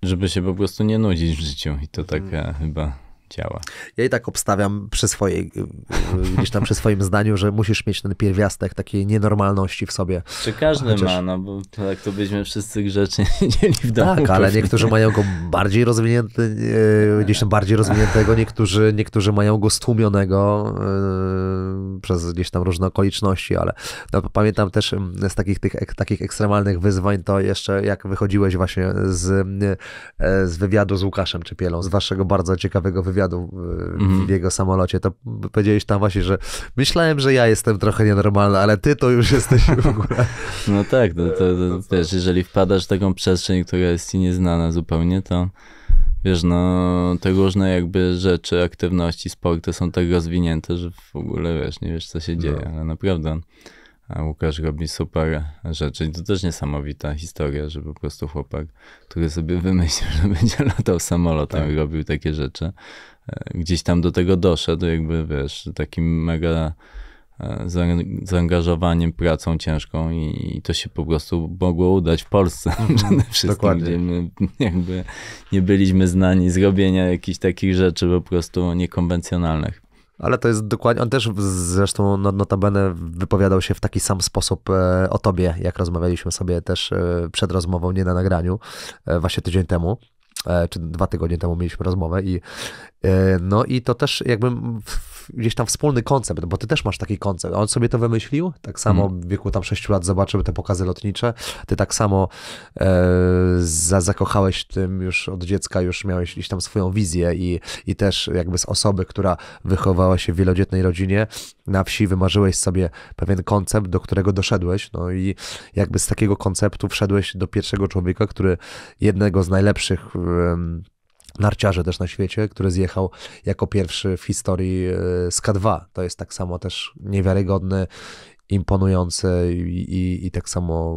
żeby się po prostu nie nudzić w życiu. I to mm. taka chyba działa. Ja i tak obstawiam przy swojej, y, y, gdzieś tam przy swoim zdaniu, że musisz mieć ten pierwiastek takiej nienormalności w sobie. Czy każdy Chociaż... ma, no bo tak to byśmy wszyscy grzecznie siedzieli <laughs> w domu. Tak, ale niektórzy mają go bardziej rozwinięty, e, gdzieś tam bardziej rozwiniętego, niektórzy, niektórzy mają go stłumionego e, przez gdzieś tam różne okoliczności, ale no, pamiętam też z takich, tych, takich ekstremalnych wyzwań, to jeszcze jak wychodziłeś właśnie z, e, z wywiadu z Łukaszem Czepielą, z waszego bardzo ciekawego wywiadu, wywiadu e, w mhm. jego samolocie, to powiedziałeś tam właśnie, że myślałem, że ja jestem trochę nienormalny, ale ty to już jesteś w ogóle. <laughs> No tak, no to, to, to wiesz, jeżeli wpadasz w taką przestrzeń, która jest ci nieznana zupełnie, to wiesz, no te różne jakby rzeczy, aktywności, sporty są tak rozwinięte, że w ogóle wiesz, nie wiesz co się no. dzieje, no. ale naprawdę Łukasz robi super rzeczy. to też niesamowita historia, że po prostu chłopak, który sobie wymyślił, że będzie latał samolotem tak. i robił takie rzeczy, e, gdzieś tam do tego doszedł, jakby wiesz, takim mega e, zaangażowaniem, pracą ciężką i, i, to się po prostu mogło udać w Polsce mm, <laughs> przede wszystkim, dokładnie. gdzie my jakby nie byliśmy znani zrobienia jakichś takich rzeczy po prostu niekonwencjonalnych. Ale to jest dokładnie, on też zresztą no, notabene wypowiadał się w taki sam sposób e, o tobie, jak rozmawialiśmy sobie też e, przed rozmową, nie na nagraniu, e, właśnie tydzień temu czy dwa tygodnie temu mieliśmy rozmowę i, E, no i to też jakby gdzieś tam wspólny koncept, bo ty też masz taki koncept. On sobie to wymyślił, tak samo mhm. w wieku tam 6 lat zobaczył te pokazy lotnicze, ty tak samo e, za, zakochałeś tym już od dziecka, już miałeś gdzieś tam swoją wizję i, i też jakby z osoby, która wychowała się w wielodzietnej rodzinie, na wsi wymarzyłeś sobie pewien koncept, do którego doszedłeś, no i jakby z takiego konceptu wszedłeś do pierwszego człowieka, który jednego z najlepszych narciarze też na świecie, który zjechał jako pierwszy w historii e, z K2. To jest tak samo też niewiarygodny, imponujący i, i, i tak samo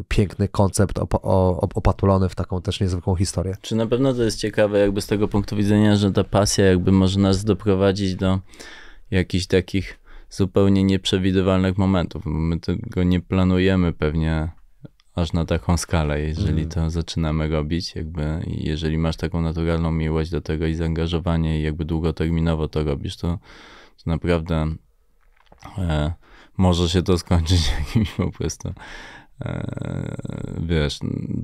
e, piękny koncept op, op, opatulony w taką też niezwykłą historię. Czy na pewno to jest ciekawe jakby z tego punktu widzenia, że ta pasja jakby może nas doprowadzić do jakichś takich zupełnie nieprzewidywalnych momentów. My tego nie planujemy pewnie aż na taką skalę, jeżeli mm. to zaczynamy robić, jakby jeżeli masz taką naturalną miłość do tego i zaangażowanie i jakby długoterminowo to robisz, to, to naprawdę e, może się to skończyć <laughs> jakimś po prostu e, wiesz,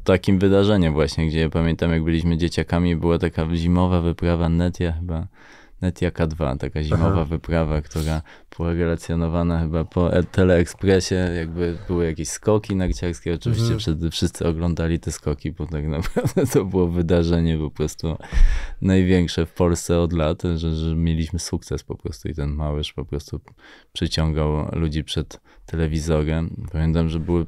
takim wydarzeniem właśnie, gdzie ja pamiętam jak byliśmy dzieciakami, była taka zimowa wyprawa Netia chyba Netiaka 2, taka zimowa Aha. wyprawa, która była relacjonowana chyba po e, Teleekspresie, jakby były jakieś skoki narciarskie, oczywiście mhm. wtedy wszyscy oglądali te skoki, bo tak naprawdę <laughs> to było wydarzenie po prostu największe w Polsce od lat, że, że mieliśmy sukces po prostu i ten małyż po prostu przyciągał ludzi przed telewizorem. Pamiętam, że były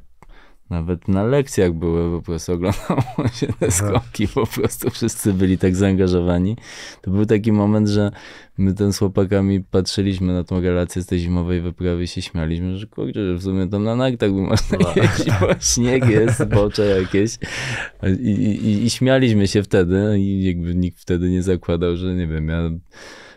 nawet na lekcjach były, po prostu oglądało się te skoki, po prostu wszyscy byli tak zaangażowani. To był taki moment, że my ten z chłopakami patrzyliśmy na tą relację z tej zimowej wyprawy i się śmialiśmy, że kurczę, że w sumie tam na nartach by można no. jeździć, bo śnieg jest, zbocze jakieś. I, i, I śmialiśmy się wtedy i jakby nikt wtedy nie zakładał, że nie wiem, ja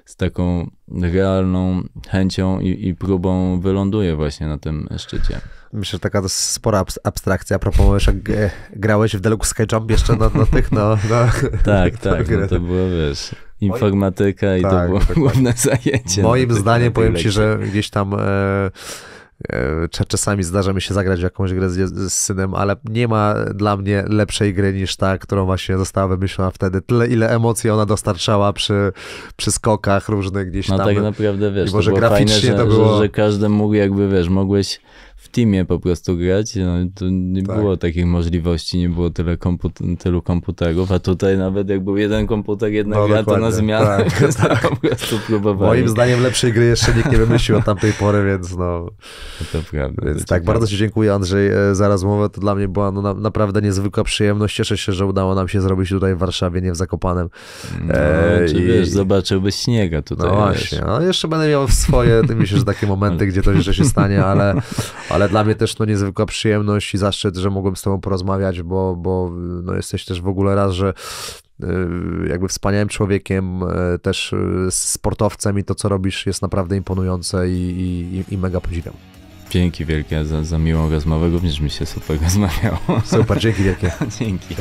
z taką realną chęcią i, i próbą wyląduję właśnie na tym szczycie. Myślę, że taka spora abstrakcja. A propos, jak e, grałeś w Deluxe Skyjump jeszcze na, na tych, no... no. <laughs> tak, <laughs> tak, no to było, wiesz, informatyka tak, no, Moim... i tak, to było tak, główne tak. zajęcie. Moim zdaniem, powiem ci, że gdzieś tam... E, e Czasami zdarza mi się zagrać w jakąś grę z, z, synem, ale nie ma dla mnie lepszej gry niż ta, którą właśnie została wymyślona wtedy. Tyle, ile emocji ona dostarczała przy, przy skokach różnych gdzieś no, tam. No tak naprawdę, wiesz, I może to graficznie fajne, że, to było... Że, że każdy mógł jakby, wiesz, mogłeś Steamie po prostu grać, no, to nie tak. było takich możliwości, nie było tyle komput tylu komputerów, a tutaj nawet jak był jeden komputer, jedna no, gra, to na zmianę tak, <laughs> tak. po prostu próbowałem. Moim zdaniem lepszej gry jeszcze nikt nie wymyślił od tamtej pory, więc no... To prawda. Więc to tak, bardzo ci dziękuję Andrzej e, za rozmowę, to dla mnie była no, na, naprawdę niezwykła przyjemność, cieszę się, że udało nam się zrobić tutaj w Warszawie, nie w Zakopanem. No, e, czy i... wiesz, zobaczyłbyś śniega tutaj. No właśnie, no, jeszcze będę miał swoje, ty myślisz, że takie momenty, gdzie to jeszcze się stanie, ale, ale ale dla mnie też no, niezwykła przyjemność i zaszczyt, że mogłem z Tobą porozmawiać, bo, bo no, jesteś też w ogóle raz, że y, jakby wspaniałym człowiekiem, y, też y, sportowcem i to, co robisz, jest naprawdę imponujące i, i, i mega podziwiam. Dzięki wielkie za, za miłą rozmowę, również mi się super <laughs> rozmawiało. Super, dzięki wielkie. <laughs> dzięki.